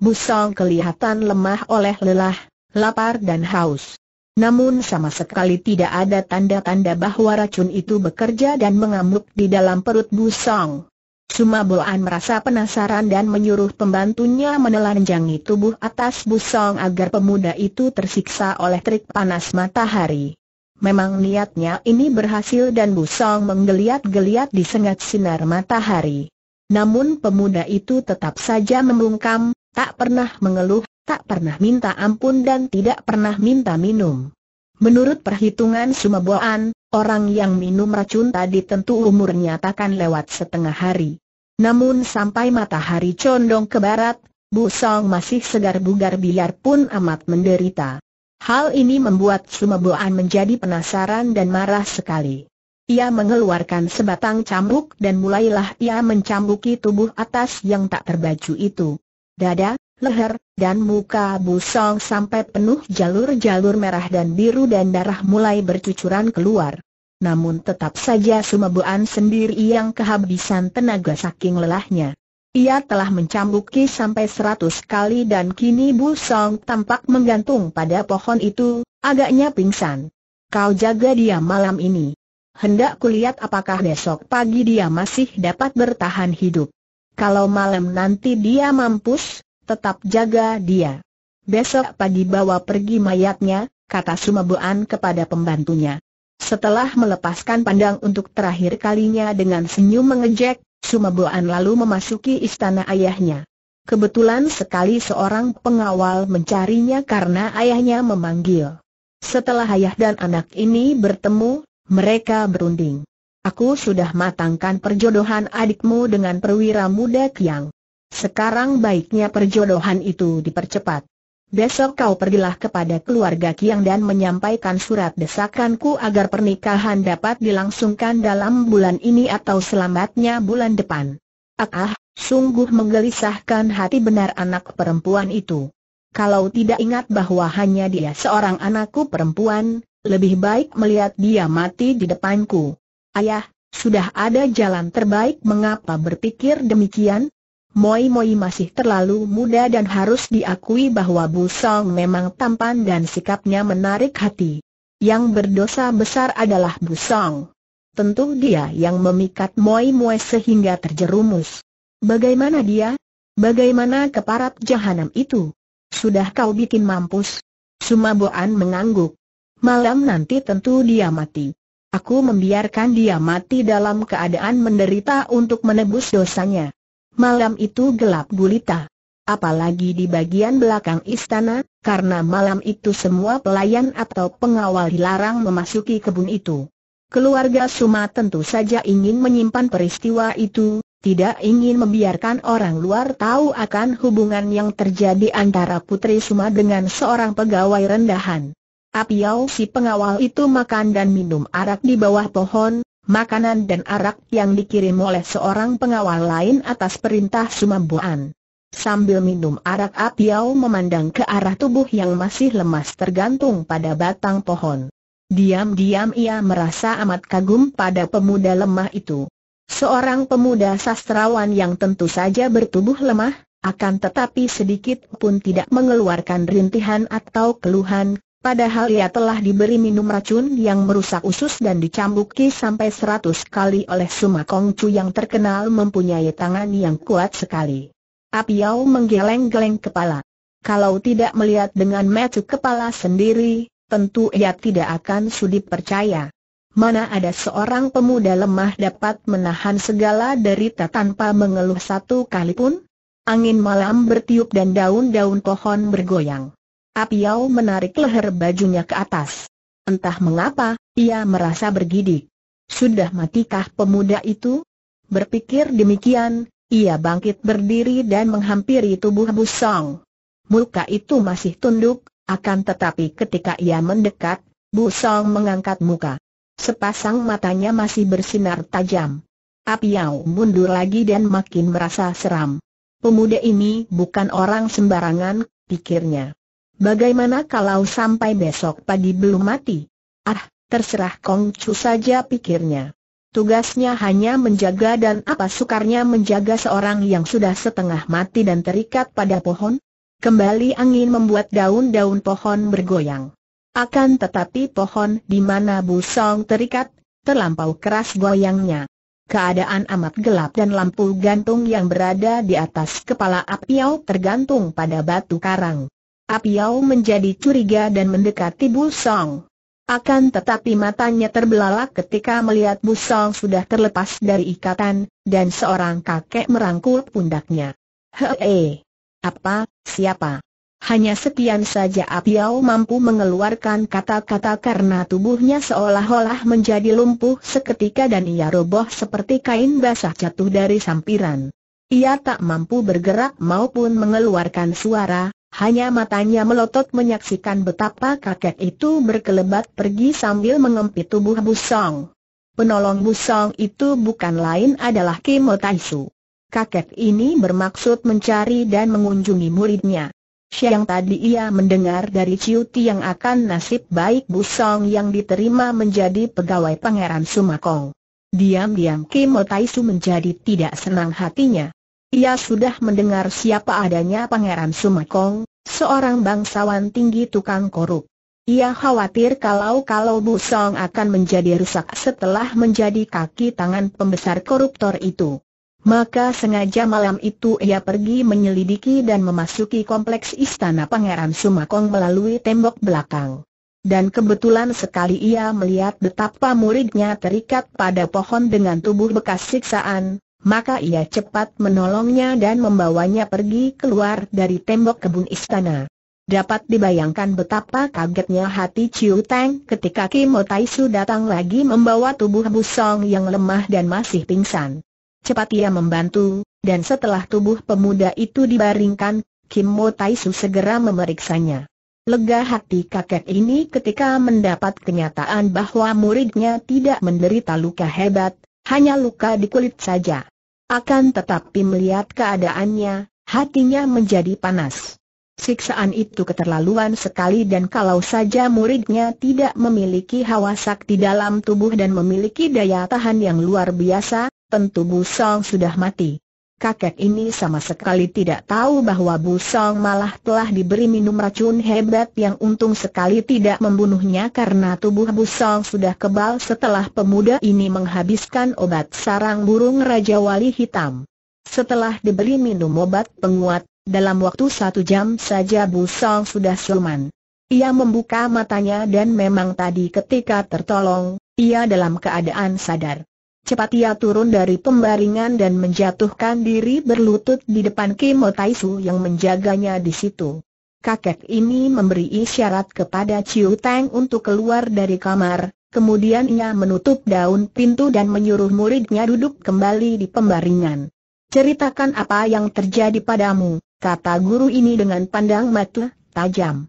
Speaker 1: Busong kelihatan lemah oleh lelah, lapar dan haus. Namun sama sekali tidak ada tanda-tanda bahwa racun itu bekerja dan mengamuk di dalam perut Busong. Sumabulan merasa penasaran dan menyuruh pembantunya menelanjangi tubuh atas Busong agar pemuda itu tersiksa oleh trik panas matahari. Memang niatnya ini berhasil dan Busong menggeliat-geliat di sengat sinar matahari. Namun pemuda itu tetap saja membungkam, tak pernah mengeluh, tak pernah minta ampun dan tidak pernah minta minum. Menurut perhitungan Sumaboan, orang yang minum racun tadi tentu umurnya takkan lewat setengah hari. Namun sampai matahari condong ke barat, Bu Song masih segar bugar biarpun amat menderita. Hal ini membuat Sumaboan menjadi penasaran dan marah sekali. Ia mengeluarkan sebatang cambuk dan mulailah ia mencambuki tubuh atas yang tak terbaju itu dada, leher, dan muka busong sampai penuh jalur-jalur merah dan biru dan darah mulai bercucuran keluar. Namun tetap saja Sumabuan sendiri yang kehabisan tenaga saking lelahnya. Ia telah mencambuki sampai seratus kali dan kini Bu tampak menggantung pada pohon itu, agaknya pingsan. Kau jaga dia malam ini. Hendak kulihat apakah besok pagi dia masih dapat bertahan hidup. Kalau malam nanti dia mampus, tetap jaga dia. Besok pagi bawa pergi mayatnya, kata Sumabuan kepada pembantunya. Setelah melepaskan pandang untuk terakhir kalinya dengan senyum mengejek, Sumabuan lalu memasuki istana ayahnya. Kebetulan sekali seorang pengawal mencarinya karena ayahnya memanggil. Setelah ayah dan anak ini bertemu, mereka berunding. Aku sudah matangkan perjodohan adikmu dengan perwira muda Kiang. Sekarang baiknya perjodohan itu dipercepat. Besok kau pergilah kepada keluarga Kiang dan menyampaikan surat desakanku agar pernikahan dapat dilangsungkan dalam bulan ini atau selamatnya bulan depan. Ah, ah, sungguh menggelisahkan hati benar anak perempuan itu. Kalau tidak ingat bahwa hanya dia seorang anakku perempuan, lebih baik melihat dia mati di depanku. Ayah, sudah ada jalan terbaik mengapa berpikir demikian? Moi Moi masih terlalu muda dan harus diakui bahwa Bu Song memang tampan dan sikapnya menarik hati. Yang berdosa besar adalah Bu Song. Tentu dia yang memikat Moi Moi sehingga terjerumus. Bagaimana dia? Bagaimana keparat jahanam itu? Sudah kau bikin mampus? Sumaboan mengangguk. Malam nanti tentu dia mati. Aku membiarkan dia mati dalam keadaan menderita untuk menebus dosanya. Malam itu gelap gulita. Apalagi di bagian belakang istana, karena malam itu semua pelayan atau pengawal dilarang memasuki kebun itu. Keluarga Suma tentu saja ingin menyimpan peristiwa itu, tidak ingin membiarkan orang luar tahu akan hubungan yang terjadi antara Putri Suma dengan seorang pegawai rendahan. Apiau si pengawal itu makan dan minum arak di bawah pohon, makanan dan arak yang dikirim oleh seorang pengawal lain atas perintah Sumambuan. Sambil minum arak Apiau memandang ke arah tubuh yang masih lemas tergantung pada batang pohon. Diam-diam ia merasa amat kagum pada pemuda lemah itu. Seorang pemuda sastrawan yang tentu saja bertubuh lemah, akan tetapi sedikit pun tidak mengeluarkan rintihan atau keluhan Padahal ia telah diberi minum racun yang merusak usus dan dicambuki sampai seratus kali oleh Suma Chu yang terkenal mempunyai tangan yang kuat sekali. Apiao menggeleng-geleng kepala. Kalau tidak melihat dengan mata kepala sendiri, tentu ia tidak akan sudi percaya. Mana ada seorang pemuda lemah dapat menahan segala derita tanpa mengeluh satu kali pun? Angin malam bertiup dan daun-daun pohon bergoyang. Apiau menarik leher bajunya ke atas. Entah mengapa, ia merasa bergidik. Sudah matikah pemuda itu? Berpikir demikian, ia bangkit berdiri dan menghampiri tubuh Busong. Muka itu masih tunduk, akan tetapi ketika ia mendekat, Busong mengangkat muka. Sepasang matanya masih bersinar tajam. Apiau mundur lagi dan makin merasa seram. Pemuda ini bukan orang sembarangan, pikirnya. Bagaimana kalau sampai besok pagi belum mati? Ah, terserah Kong Chu saja pikirnya. Tugasnya hanya menjaga dan apa sukarnya menjaga seorang yang sudah setengah mati dan terikat pada pohon? Kembali angin membuat daun-daun pohon bergoyang. Akan tetapi pohon di mana busong terikat, terlampau keras goyangnya. Keadaan amat gelap dan lampu gantung yang berada di atas kepala Apiau tergantung pada batu karang. Apiau menjadi curiga dan mendekati Busong. Akan tetapi matanya terbelalak ketika melihat Busong sudah terlepas dari ikatan, dan seorang kakek merangkul pundaknya. Hee, apa, siapa? Hanya sekian saja Apiau mampu mengeluarkan kata-kata karena tubuhnya seolah-olah menjadi lumpuh seketika dan ia roboh seperti kain basah jatuh dari sampiran. Ia tak mampu bergerak maupun mengeluarkan suara, hanya matanya melotot menyaksikan betapa kakek itu berkelebat pergi sambil mengempit tubuh Busong. Penolong Busong itu bukan lain adalah Kimo Taisu. Kakek ini bermaksud mencari dan mengunjungi muridnya. Siang tadi ia mendengar dari Ciu yang akan nasib baik Busong yang diterima menjadi pegawai pangeran Sumakong. Diam-diam Kimo Taisu menjadi tidak senang hatinya. Ia sudah mendengar siapa adanya Pangeran Sumakong, seorang bangsawan tinggi tukang korup. Ia khawatir kalau-kalau Bu Song akan menjadi rusak setelah menjadi kaki tangan pembesar koruptor itu. Maka sengaja malam itu ia pergi menyelidiki dan memasuki kompleks istana Pangeran Sumakong melalui tembok belakang. Dan kebetulan sekali ia melihat betapa muridnya terikat pada pohon dengan tubuh bekas siksaan, maka ia cepat menolongnya dan membawanya pergi keluar dari tembok kebun istana. Dapat dibayangkan betapa kagetnya hati Chiu Tang ketika Kim Taisu datang lagi membawa tubuh Busong yang lemah dan masih pingsan. Cepat ia membantu, dan setelah tubuh pemuda itu dibaringkan, Kim Taisu segera memeriksanya. Lega hati kakek ini ketika mendapat kenyataan bahwa muridnya tidak menderita luka hebat, hanya luka di kulit saja. Akan tetapi melihat keadaannya, hatinya menjadi panas. Siksaan itu keterlaluan sekali dan kalau saja muridnya tidak memiliki hawa sakti dalam tubuh dan memiliki daya tahan yang luar biasa, tentu Busong sudah mati kakek ini sama sekali tidak tahu bahwa Bu Song malah telah diberi minum racun hebat yang untung sekali tidak membunuhnya karena tubuh Bu Song sudah kebal setelah pemuda ini menghabiskan obat sarang burung Raja Wali Hitam. Setelah diberi minum obat penguat, dalam waktu satu jam saja Bu Song sudah siluman. Ia membuka matanya dan memang tadi ketika tertolong, ia dalam keadaan sadar. Cepat ia turun dari pembaringan dan menjatuhkan diri berlutut di depan Kimo Taisu yang menjaganya di situ. Kakek ini memberi isyarat kepada Chiu Tang untuk keluar dari kamar, kemudian ia menutup daun pintu dan menyuruh muridnya duduk kembali di pembaringan. Ceritakan apa yang terjadi padamu, kata guru ini dengan pandang mata tajam.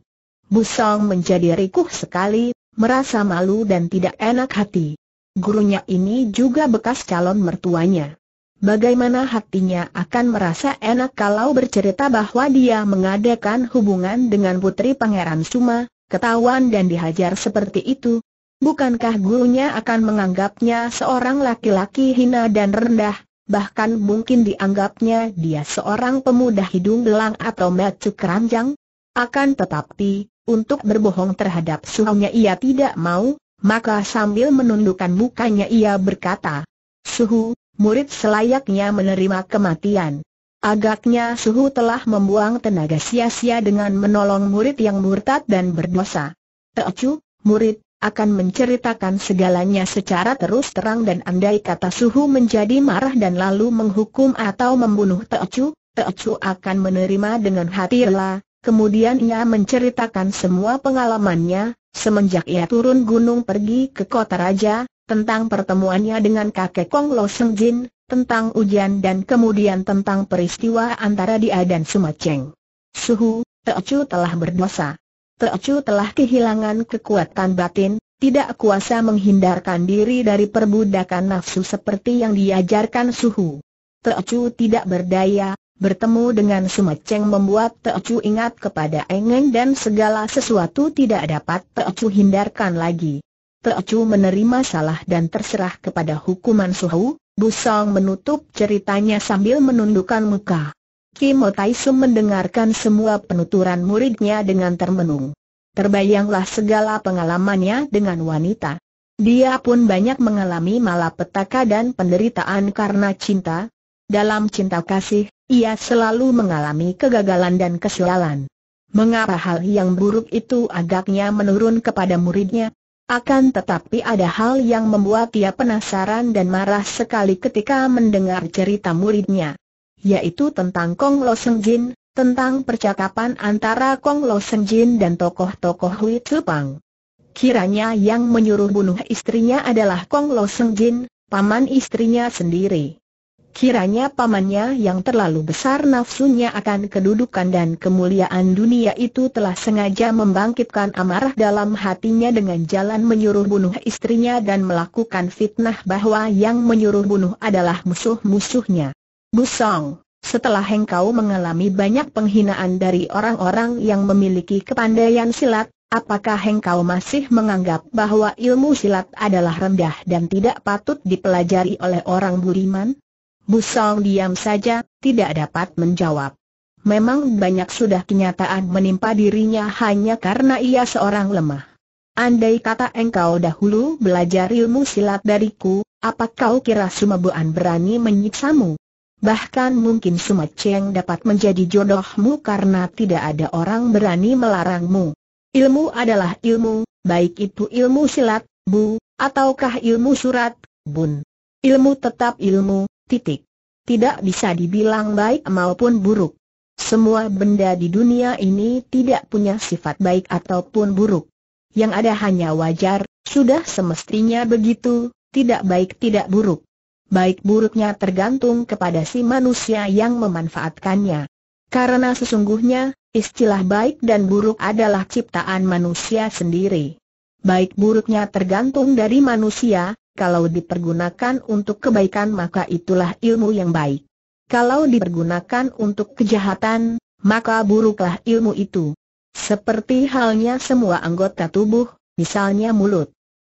Speaker 1: Busong menjadi rikuh sekali, merasa malu dan tidak enak hati gurunya ini juga bekas calon mertuanya. Bagaimana hatinya akan merasa enak kalau bercerita bahwa dia mengadakan hubungan dengan putri Pangeran Suma, ketahuan dan dihajar seperti itu? Bukankah gurunya akan menganggapnya seorang laki-laki hina dan rendah, bahkan mungkin dianggapnya dia seorang pemuda hidung belang atau macu keranjang? Akan tetapi, untuk berbohong terhadap suhunya ia tidak mau, maka sambil menundukkan mukanya ia berkata, Suhu, murid selayaknya menerima kematian. Agaknya Suhu telah membuang tenaga sia-sia dengan menolong murid yang murtad dan berdosa. Teocu, murid, akan menceritakan segalanya secara terus terang dan andai kata Suhu menjadi marah dan lalu menghukum atau membunuh Teocu, Teocu akan menerima dengan hati rela, kemudian ia menceritakan semua pengalamannya, Semenjak ia turun gunung pergi ke kota raja, tentang pertemuannya dengan kakek Kong Lo Seng Jin, tentang ujian dan kemudian tentang peristiwa antara dia dan Sumaceng. Suhu, Teocu telah berdosa. Teocu telah kehilangan kekuatan batin, tidak kuasa menghindarkan diri dari perbudakan nafsu seperti yang diajarkan Suhu. Teocu tidak berdaya, Bertemu dengan Sumeceng membuat Teocu ingat kepada Engeng dan segala sesuatu tidak dapat Teocu hindarkan lagi. Teocu menerima salah dan terserah kepada hukuman Suhu, Busong menutup ceritanya sambil menundukkan muka. Kimo Taisum mendengarkan semua penuturan muridnya dengan termenung. Terbayanglah segala pengalamannya dengan wanita. Dia pun banyak mengalami malapetaka dan penderitaan karena cinta. Dalam cinta kasih, ia selalu mengalami kegagalan dan kesialan. Mengapa hal yang buruk itu agaknya menurun kepada muridnya? Akan tetapi ada hal yang membuat ia penasaran dan marah sekali ketika mendengar cerita muridnya. Yaitu tentang Kong Lo Seng Jin, tentang percakapan antara Kong Lo Seng Jin dan tokoh-tokoh Hui Tupang. Kiranya yang menyuruh bunuh istrinya adalah Kong Lo Seng Jin, paman istrinya sendiri. Kiranya pamannya yang terlalu besar nafsunya akan kedudukan dan kemuliaan dunia itu telah sengaja membangkitkan amarah dalam hatinya dengan jalan menyuruh bunuh istrinya dan melakukan fitnah bahwa yang menyuruh bunuh adalah musuh-musuhnya. Busong, setelah engkau mengalami banyak penghinaan dari orang-orang yang memiliki kepandaian silat, apakah engkau masih menganggap bahwa ilmu silat adalah rendah dan tidak patut dipelajari oleh orang buriman? Busong diam saja, tidak dapat menjawab. Memang banyak sudah kenyataan menimpa dirinya hanya karena ia seorang lemah. Andai kata engkau dahulu belajar ilmu silat dariku, apa kau kira Sumabuan berani menyiksamu? Bahkan mungkin Cheng dapat menjadi jodohmu karena tidak ada orang berani melarangmu. Ilmu adalah ilmu, baik itu ilmu silat, bu, ataukah ilmu surat, bun. Ilmu tetap ilmu, Titik. Tidak bisa dibilang baik maupun buruk. Semua benda di dunia ini tidak punya sifat baik ataupun buruk. Yang ada hanya wajar, sudah semestinya begitu, tidak baik tidak buruk. Baik buruknya tergantung kepada si manusia yang memanfaatkannya. Karena sesungguhnya, istilah baik dan buruk adalah ciptaan manusia sendiri. Baik buruknya tergantung dari manusia, kalau dipergunakan untuk kebaikan maka itulah ilmu yang baik. Kalau dipergunakan untuk kejahatan, maka buruklah ilmu itu. Seperti halnya semua anggota tubuh, misalnya mulut.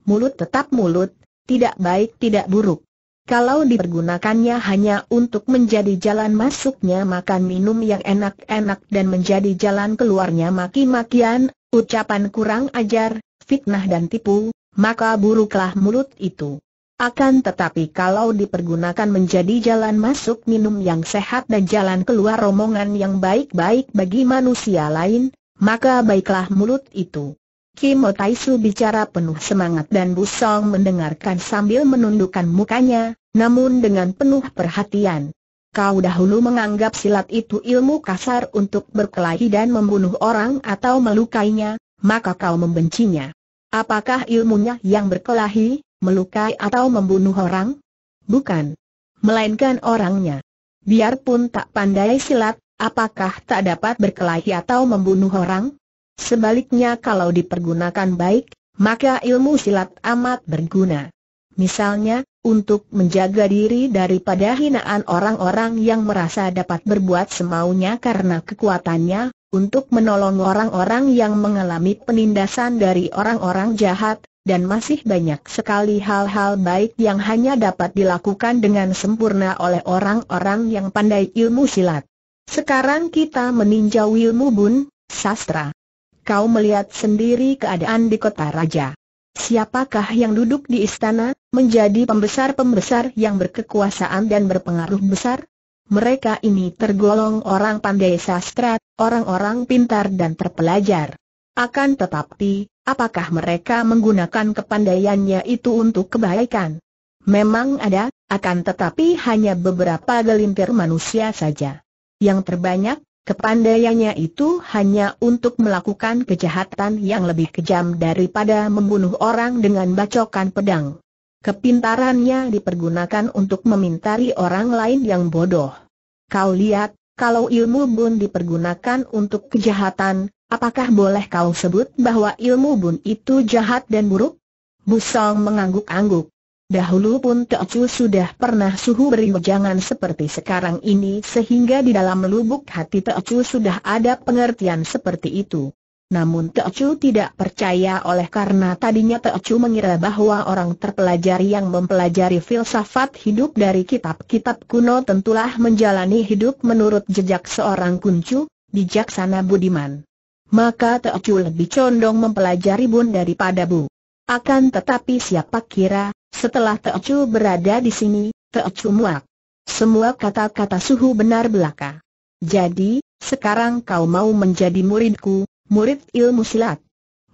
Speaker 1: Mulut tetap mulut, tidak baik tidak buruk. Kalau dipergunakannya hanya untuk menjadi jalan masuknya makan minum yang enak-enak dan menjadi jalan keluarnya maki-makian, ucapan kurang ajar, fitnah dan tipu, maka buruklah mulut itu. Akan tetapi kalau dipergunakan menjadi jalan masuk minum yang sehat dan jalan keluar romongan yang baik-baik bagi manusia lain, maka baiklah mulut itu. Kimo Taisu bicara penuh semangat dan Busong mendengarkan sambil menundukkan mukanya, namun dengan penuh perhatian. Kau dahulu menganggap silat itu ilmu kasar untuk berkelahi dan membunuh orang atau melukainya, maka kau membencinya. Apakah ilmunya yang berkelahi, melukai atau membunuh orang? Bukan. Melainkan orangnya. Biarpun tak pandai silat, apakah tak dapat berkelahi atau membunuh orang? Sebaliknya kalau dipergunakan baik, maka ilmu silat amat berguna. Misalnya, untuk menjaga diri daripada hinaan orang-orang yang merasa dapat berbuat semaunya karena kekuatannya, untuk menolong orang-orang yang mengalami penindasan dari orang-orang jahat, dan masih banyak sekali hal-hal baik yang hanya dapat dilakukan dengan sempurna oleh orang-orang yang pandai ilmu silat. Sekarang kita meninjau ilmu bun, sastra. Kau melihat sendiri keadaan di kota raja. Siapakah yang duduk di istana, menjadi pembesar-pembesar yang berkekuasaan dan berpengaruh besar? mereka ini tergolong orang pandai sastra, orang-orang pintar dan terpelajar. Akan tetapi, apakah mereka menggunakan kepandaiannya itu untuk kebaikan? Memang ada, akan tetapi hanya beberapa gelintir manusia saja. Yang terbanyak, kepandaiannya itu hanya untuk melakukan kejahatan yang lebih kejam daripada membunuh orang dengan bacokan pedang. Kepintarannya dipergunakan untuk memintari orang lain yang bodoh. Kau lihat, kalau ilmu bun dipergunakan untuk kejahatan, apakah boleh kau sebut bahwa ilmu bun itu jahat dan buruk? Busong mengangguk-angguk. Dahulu pun Teocu sudah pernah suhu beri jangan seperti sekarang ini sehingga di dalam lubuk hati Teocu sudah ada pengertian seperti itu. Namun Teocu tidak percaya oleh karena tadinya Teocu mengira bahwa orang terpelajar yang mempelajari filsafat hidup dari kitab-kitab kuno tentulah menjalani hidup menurut jejak seorang kuncu, bijaksana budiman. Maka Teocu lebih condong mempelajari bun daripada bu. Akan tetapi siapa kira, setelah Teocu berada di sini, Teocu muak. Semua kata-kata suhu benar belaka. Jadi, sekarang kau mau menjadi muridku, murid ilmu silat.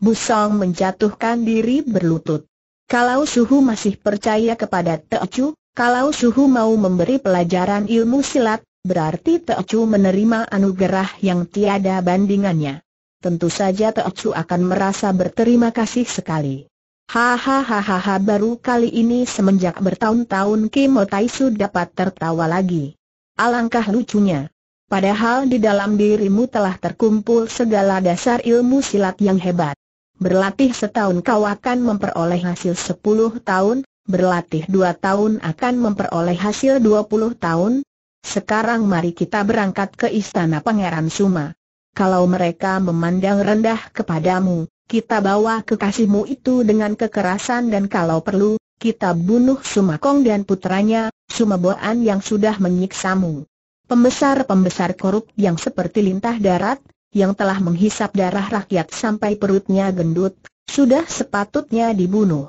Speaker 1: Busong menjatuhkan diri berlutut. Kalau Suhu masih percaya kepada Teocu, kalau Suhu mau memberi pelajaran ilmu silat, berarti Teocu menerima anugerah yang tiada bandingannya. Tentu saja Teocu akan merasa berterima kasih sekali. Hahaha baru kali ini semenjak bertahun-tahun Kimo Taisu dapat tertawa lagi. Alangkah lucunya. Padahal di dalam dirimu telah terkumpul segala dasar ilmu silat yang hebat. Berlatih setahun kau akan memperoleh hasil sepuluh tahun, berlatih dua tahun akan memperoleh hasil dua puluh tahun. Sekarang mari kita berangkat ke istana Pangeran Suma. Kalau mereka memandang rendah kepadamu, kita bawa kekasihmu itu dengan kekerasan dan kalau perlu, kita bunuh Sumakong dan putranya, Sumaboan yang sudah menyiksamu. Pembesar-pembesar korup yang seperti lintah darat, yang telah menghisap darah rakyat sampai perutnya gendut, sudah sepatutnya dibunuh.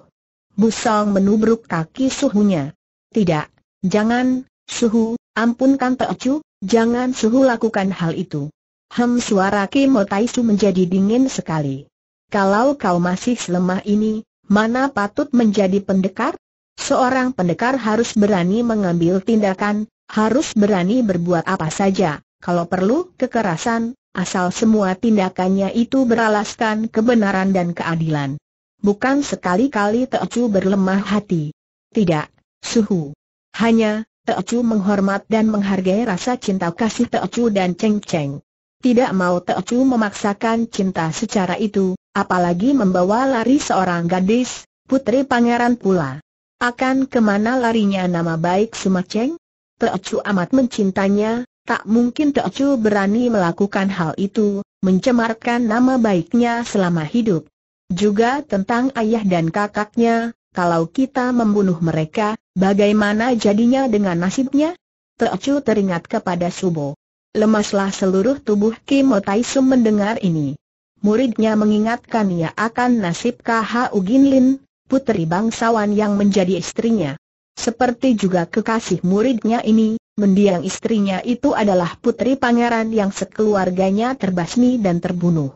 Speaker 1: Busong menubruk kaki suhunya. Tidak, jangan, suhu, ampunkan Teocu, jangan suhu lakukan hal itu. Hem suara Kimo Taisu menjadi dingin sekali. Kalau kau masih selemah ini, mana patut menjadi pendekar? Seorang pendekar harus berani mengambil tindakan, harus berani berbuat apa saja, kalau perlu kekerasan, asal semua tindakannya itu beralaskan kebenaran dan keadilan. Bukan sekali-kali Teocu berlemah hati. Tidak, suhu. Hanya, Teocu menghormat dan menghargai rasa cinta kasih Teocu dan Cheng Cheng. Tidak mau Teocu memaksakan cinta secara itu, apalagi membawa lari seorang gadis, putri pangeran pula. Akan kemana larinya nama baik Sumaceng? Teocu amat mencintanya, tak mungkin Teocu berani melakukan hal itu, mencemarkan nama baiknya selama hidup. Juga tentang ayah dan kakaknya, kalau kita membunuh mereka, bagaimana jadinya dengan nasibnya? Teocu teringat kepada Subo. Lemaslah seluruh tubuh Kimo Taisum mendengar ini. Muridnya mengingatkan ia akan nasib KH Uginlin, putri bangsawan yang menjadi istrinya. Seperti juga kekasih muridnya ini, mendiang istrinya itu adalah putri pangeran yang sekeluarganya terbasmi dan terbunuh.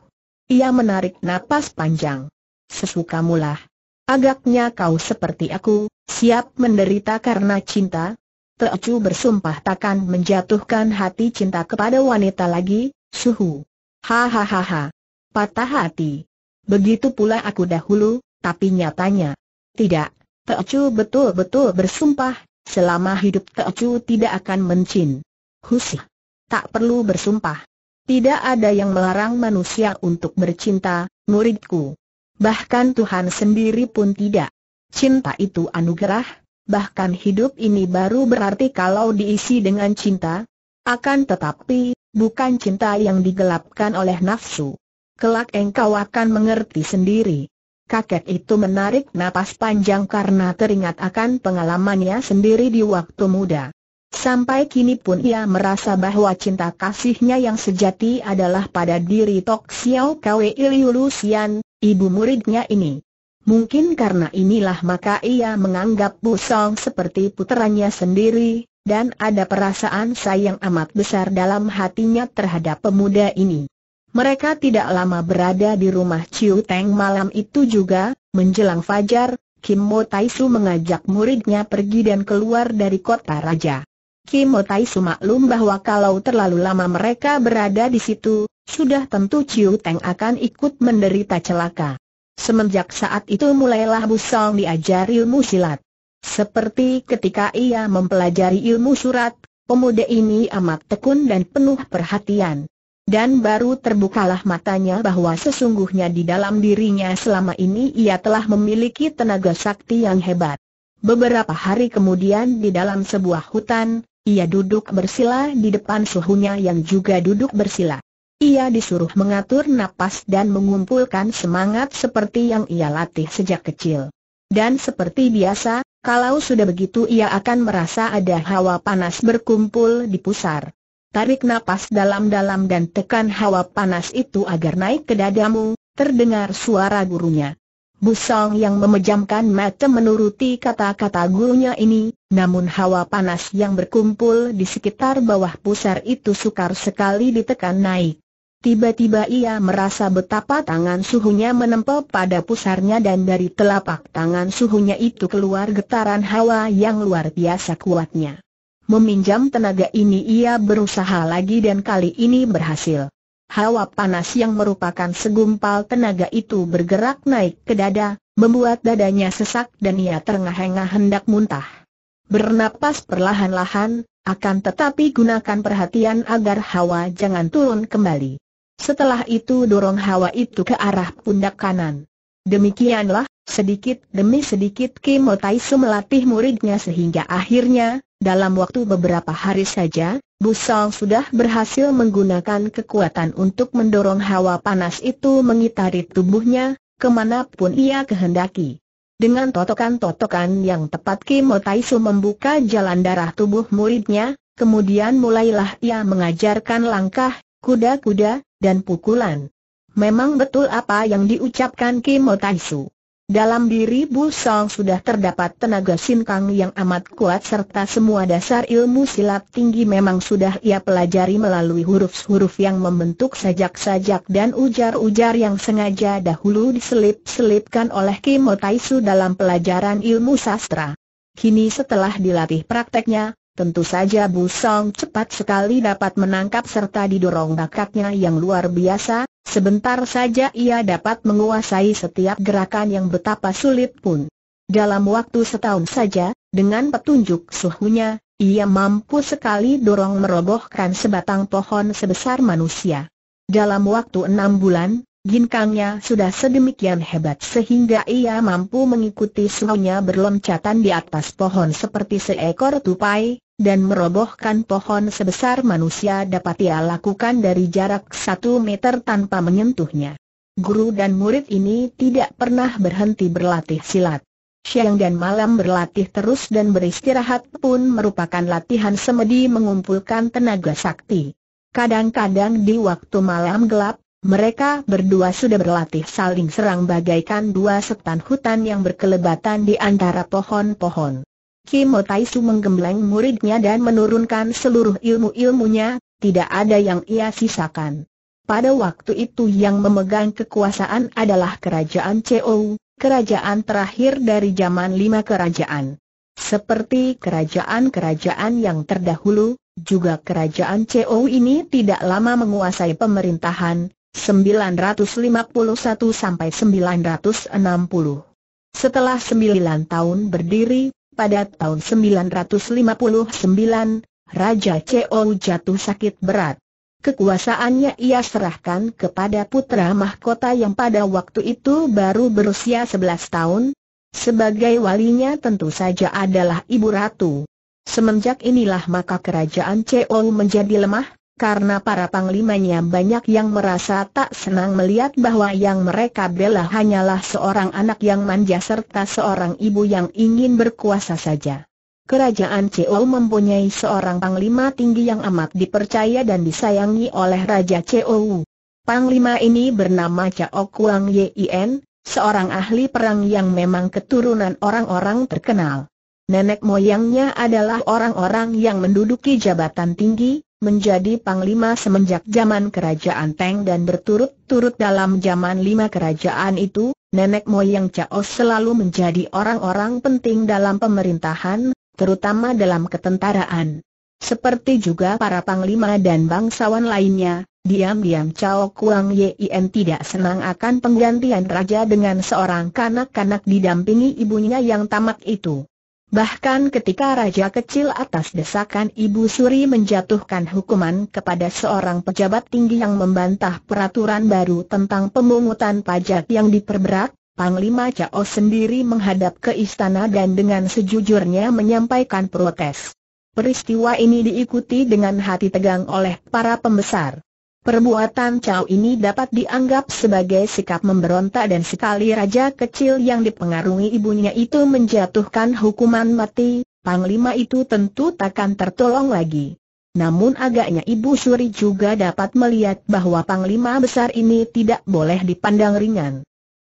Speaker 1: Ia menarik napas panjang. Sesukamulah. Agaknya kau seperti aku, siap menderita karena cinta? Teocu bersumpah takkan menjatuhkan hati cinta kepada wanita lagi, suhu. Hahaha. Patah hati. Begitu pula aku dahulu, tapi nyatanya. Tidak. Teocu betul-betul bersumpah, selama hidup Teocu tidak akan mencin. Husih. Tak perlu bersumpah. Tidak ada yang melarang manusia untuk bercinta, muridku. Bahkan Tuhan sendiri pun tidak. Cinta itu anugerah, bahkan hidup ini baru berarti kalau diisi dengan cinta. Akan tetapi, bukan cinta yang digelapkan oleh nafsu. Kelak engkau akan mengerti sendiri. Kakek itu menarik napas panjang karena teringat akan pengalamannya sendiri di waktu muda. Sampai kini pun ia merasa bahwa cinta kasihnya yang sejati adalah pada diri Tok Xiao Kwe Liu Lucian, ibu muridnya ini. Mungkin karena inilah maka ia menganggap Bu Song seperti putranya sendiri, dan ada perasaan sayang amat besar dalam hatinya terhadap pemuda ini. Mereka tidak lama berada di rumah Chiu Teng malam itu juga, menjelang fajar, Kim Mo Taisu mengajak muridnya pergi dan keluar dari kota raja. Kim Mo Taisu maklum bahwa kalau terlalu lama mereka berada di situ, sudah tentu Chiu Teng akan ikut menderita celaka. Semenjak saat itu mulailah Busong diajari ilmu silat. Seperti ketika ia mempelajari ilmu surat, pemuda ini amat tekun dan penuh perhatian. Dan baru terbukalah matanya bahwa sesungguhnya di dalam dirinya selama ini ia telah memiliki tenaga sakti yang hebat. Beberapa hari kemudian di dalam sebuah hutan, ia duduk bersila di depan suhunya yang juga duduk bersila. Ia disuruh mengatur napas dan mengumpulkan semangat seperti yang ia latih sejak kecil. Dan seperti biasa, kalau sudah begitu ia akan merasa ada hawa panas berkumpul di pusar. Tarik napas dalam-dalam dan tekan hawa panas itu agar naik ke dadamu, terdengar suara gurunya. Busong yang memejamkan mata menuruti kata-kata gurunya ini, namun hawa panas yang berkumpul di sekitar bawah pusar itu sukar sekali ditekan naik. Tiba-tiba ia merasa betapa tangan suhunya menempel pada pusarnya dan dari telapak tangan suhunya itu keluar getaran hawa yang luar biasa kuatnya. Meminjam tenaga ini ia berusaha lagi dan kali ini berhasil. Hawa panas yang merupakan segumpal tenaga itu bergerak naik ke dada, membuat dadanya sesak dan ia terengah-engah hendak muntah. Bernapas perlahan-lahan, akan tetapi gunakan perhatian agar hawa jangan turun kembali. Setelah itu dorong hawa itu ke arah pundak kanan. Demikianlah, sedikit demi sedikit Kimo Taisu melatih muridnya sehingga akhirnya, dalam waktu beberapa hari saja, Busol sudah berhasil menggunakan kekuatan untuk mendorong hawa panas itu mengitari tubuhnya, kemanapun ia kehendaki. Dengan totokan-totokan yang tepat Kim Taisu membuka jalan darah tubuh muridnya, kemudian mulailah ia mengajarkan langkah, kuda-kuda, dan pukulan. Memang betul apa yang diucapkan Kim Taisu. Dalam diri Bu Song sudah terdapat tenaga sinkang yang amat kuat serta semua dasar ilmu silat tinggi memang sudah ia pelajari melalui huruf-huruf yang membentuk sajak-sajak dan ujar-ujar yang sengaja dahulu diselip-selipkan oleh Kim Taisu dalam pelajaran ilmu sastra. Kini setelah dilatih prakteknya, Tentu saja Bu Song cepat sekali dapat menangkap serta didorong bakatnya yang luar biasa, sebentar saja ia dapat menguasai setiap gerakan yang betapa sulit pun. Dalam waktu setahun saja, dengan petunjuk suhunya, ia mampu sekali dorong merobohkan sebatang pohon sebesar manusia. Dalam waktu enam bulan, ginkangnya sudah sedemikian hebat sehingga ia mampu mengikuti suhunya berloncatan di atas pohon seperti seekor tupai, dan merobohkan pohon sebesar manusia dapat ia lakukan dari jarak satu meter tanpa menyentuhnya. Guru dan murid ini tidak pernah berhenti berlatih silat. Siang dan malam berlatih terus dan beristirahat pun merupakan latihan semedi mengumpulkan tenaga sakti. Kadang-kadang di waktu malam gelap, mereka berdua sudah berlatih saling serang bagaikan dua setan hutan yang berkelebatan di antara pohon-pohon. Tai Su menggembleng muridnya dan menurunkan seluruh ilmu-ilmunya, tidak ada yang ia sisakan. Pada waktu itu yang memegang kekuasaan adalah kerajaan Chou, kerajaan terakhir dari zaman lima kerajaan. Seperti kerajaan-kerajaan yang terdahulu, juga kerajaan Chou ini tidak lama menguasai pemerintahan, 951 sampai 960. Setelah sembilan tahun berdiri, pada tahun 959, Raja Cheol jatuh sakit berat. Kekuasaannya ia serahkan kepada putra mahkota yang pada waktu itu baru berusia 11 tahun. Sebagai walinya tentu saja adalah ibu ratu. Semenjak inilah maka kerajaan Cheol menjadi lemah, karena para panglimanya banyak yang merasa tak senang melihat bahwa yang mereka bela hanyalah seorang anak yang manja serta seorang ibu yang ingin berkuasa saja. Kerajaan Cheol mempunyai seorang panglima tinggi yang amat dipercaya dan disayangi oleh Raja Cheol. Panglima ini bernama Chao Kuang Yien, seorang ahli perang yang memang keturunan orang-orang terkenal. Nenek moyangnya adalah orang-orang yang menduduki jabatan tinggi, menjadi panglima semenjak zaman kerajaan Teng dan berturut-turut dalam zaman lima kerajaan itu, nenek moyang Chaos selalu menjadi orang-orang penting dalam pemerintahan, terutama dalam ketentaraan. Seperti juga para panglima dan bangsawan lainnya, diam-diam Chao Kuang Yin tidak senang akan penggantian raja dengan seorang kanak-kanak didampingi ibunya yang tamak itu. Bahkan ketika raja kecil atas desakan Ibu Suri menjatuhkan hukuman kepada seorang pejabat tinggi yang membantah peraturan baru tentang pemungutan pajak yang diperberat, Panglima Cao sendiri menghadap ke istana dan dengan sejujurnya menyampaikan protes. Peristiwa ini diikuti dengan hati tegang oleh para pembesar. Perbuatan Chow ini dapat dianggap sebagai sikap memberontak dan sekali raja kecil yang dipengaruhi ibunya itu menjatuhkan hukuman mati, Panglima itu tentu takkan tertolong lagi. Namun agaknya Ibu Suri juga dapat melihat bahwa Panglima besar ini tidak boleh dipandang ringan.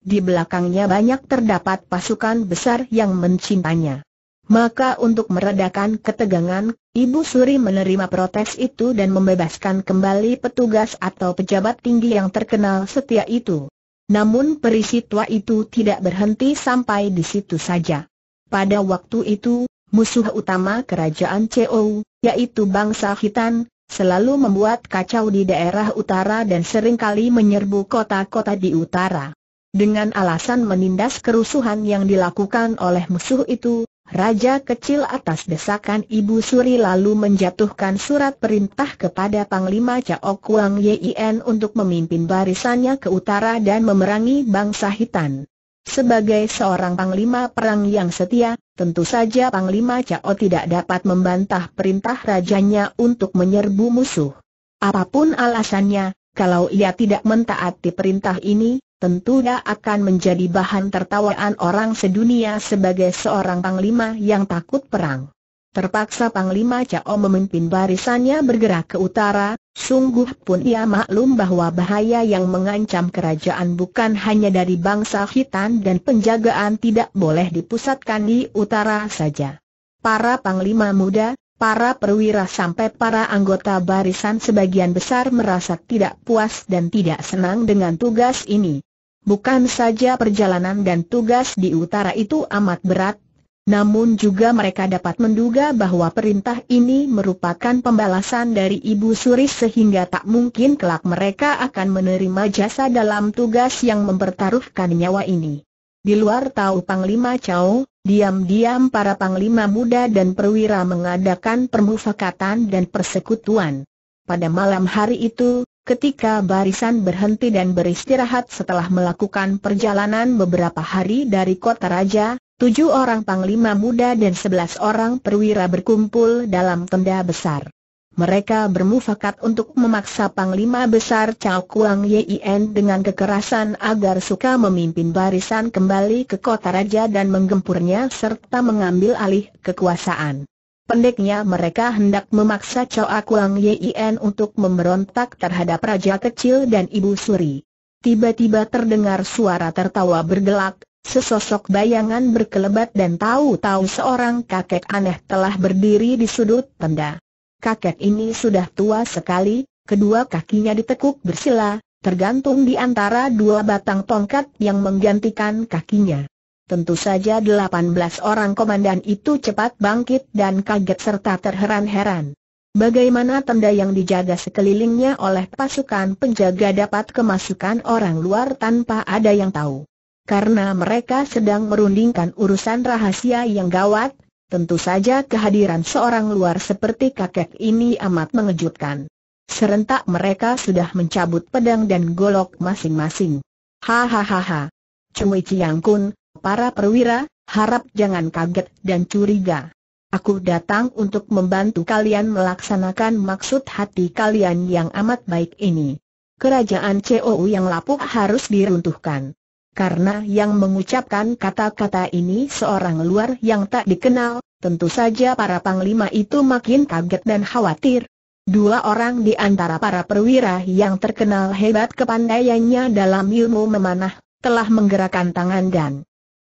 Speaker 1: Di belakangnya banyak terdapat pasukan besar yang mencintanya. Maka untuk meredakan ketegangan, Ibu Suri menerima protes itu dan membebaskan kembali petugas atau pejabat tinggi yang terkenal setia itu. Namun perisi tua itu tidak berhenti sampai di situ saja. Pada waktu itu, musuh utama kerajaan CO, yaitu bangsa Hitan, selalu membuat kacau di daerah utara dan seringkali menyerbu kota-kota di utara. Dengan alasan menindas kerusuhan yang dilakukan oleh musuh itu, Raja kecil atas desakan Ibu Suri lalu menjatuhkan surat perintah kepada Panglima Cao Kuang Yien untuk memimpin barisannya ke utara dan memerangi bangsa Hitan. Sebagai seorang Panglima Perang yang setia, tentu saja Panglima Cao tidak dapat membantah perintah rajanya untuk menyerbu musuh. Apapun alasannya, kalau ia tidak mentaati perintah ini, tentunya akan menjadi bahan tertawaan orang sedunia sebagai seorang panglima yang takut perang. Terpaksa Panglima Cao memimpin barisannya bergerak ke utara, sungguh pun ia maklum bahwa bahaya yang mengancam kerajaan bukan hanya dari bangsa hitam dan penjagaan tidak boleh dipusatkan di utara saja. Para Panglima muda, Para perwira sampai para anggota barisan sebagian besar merasa tidak puas dan tidak senang dengan tugas ini. Bukan saja perjalanan dan tugas di utara itu amat berat, namun juga mereka dapat menduga bahwa perintah ini merupakan pembalasan dari Ibu Suri sehingga tak mungkin kelak mereka akan menerima jasa dalam tugas yang mempertaruhkan nyawa ini. Di luar tahu Panglima Chow, Diam-diam para panglima muda dan perwira mengadakan permufakatan dan persekutuan. Pada malam hari itu, ketika barisan berhenti dan beristirahat setelah melakukan perjalanan beberapa hari dari kota raja, tujuh orang panglima muda dan sebelas orang perwira berkumpul dalam tenda besar mereka bermufakat untuk memaksa Panglima Besar Chao Kuang Yien dengan kekerasan agar suka memimpin barisan kembali ke kota raja dan menggempurnya serta mengambil alih kekuasaan. Pendeknya mereka hendak memaksa Chao Kuang Yien untuk memberontak terhadap raja kecil dan ibu suri. Tiba-tiba terdengar suara tertawa bergelak, Sesosok bayangan berkelebat dan tahu-tahu seorang kakek aneh telah berdiri di sudut tenda kakek ini sudah tua sekali, kedua kakinya ditekuk bersila, tergantung di antara dua batang tongkat yang menggantikan kakinya. Tentu saja 18 orang komandan itu cepat bangkit dan kaget serta terheran-heran. Bagaimana tenda yang dijaga sekelilingnya oleh pasukan penjaga dapat kemasukan orang luar tanpa ada yang tahu. Karena mereka sedang merundingkan urusan rahasia yang gawat, Tentu saja kehadiran seorang luar seperti kakek ini amat mengejutkan. Serentak mereka sudah mencabut pedang dan golok masing-masing. Hahaha. Cui Chiang Kun, para perwira, harap jangan kaget dan curiga. Aku datang untuk membantu kalian melaksanakan maksud hati kalian yang amat baik ini. Kerajaan COU yang lapuk harus diruntuhkan. Karena yang mengucapkan kata-kata ini seorang luar yang tak dikenal, tentu saja para panglima itu makin kaget dan khawatir. Dua orang di antara para perwira yang terkenal hebat kepandaiannya dalam ilmu memanah, telah menggerakkan tangan dan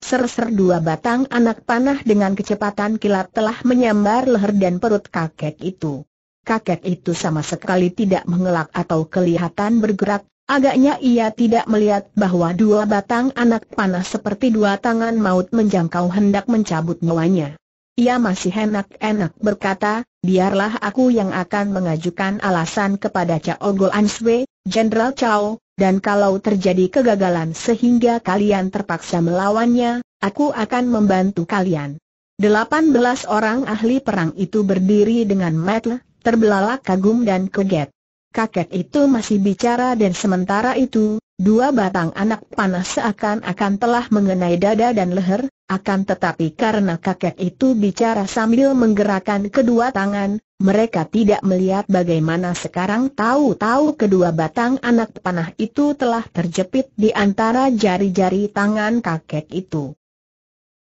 Speaker 1: ser-ser dua batang anak panah dengan kecepatan kilat telah menyambar leher dan perut kakek itu. Kakek itu sama sekali tidak mengelak atau kelihatan bergerak, Agaknya ia tidak melihat bahwa dua batang anak panah seperti dua tangan maut menjangkau hendak mencabut nyawanya. Ia masih enak-enak berkata, biarlah aku yang akan mengajukan alasan kepada Cao Goan Sui, Jenderal Cao, dan kalau terjadi kegagalan sehingga kalian terpaksa melawannya, aku akan membantu kalian. Delapan belas orang ahli perang itu berdiri dengan metle, terbelalak kagum dan kaget kakek itu masih bicara dan sementara itu, dua batang anak panah seakan-akan telah mengenai dada dan leher, akan tetapi karena kakek itu bicara sambil menggerakkan kedua tangan, mereka tidak melihat bagaimana sekarang tahu-tahu kedua batang anak panah itu telah terjepit di antara jari-jari tangan kakek itu.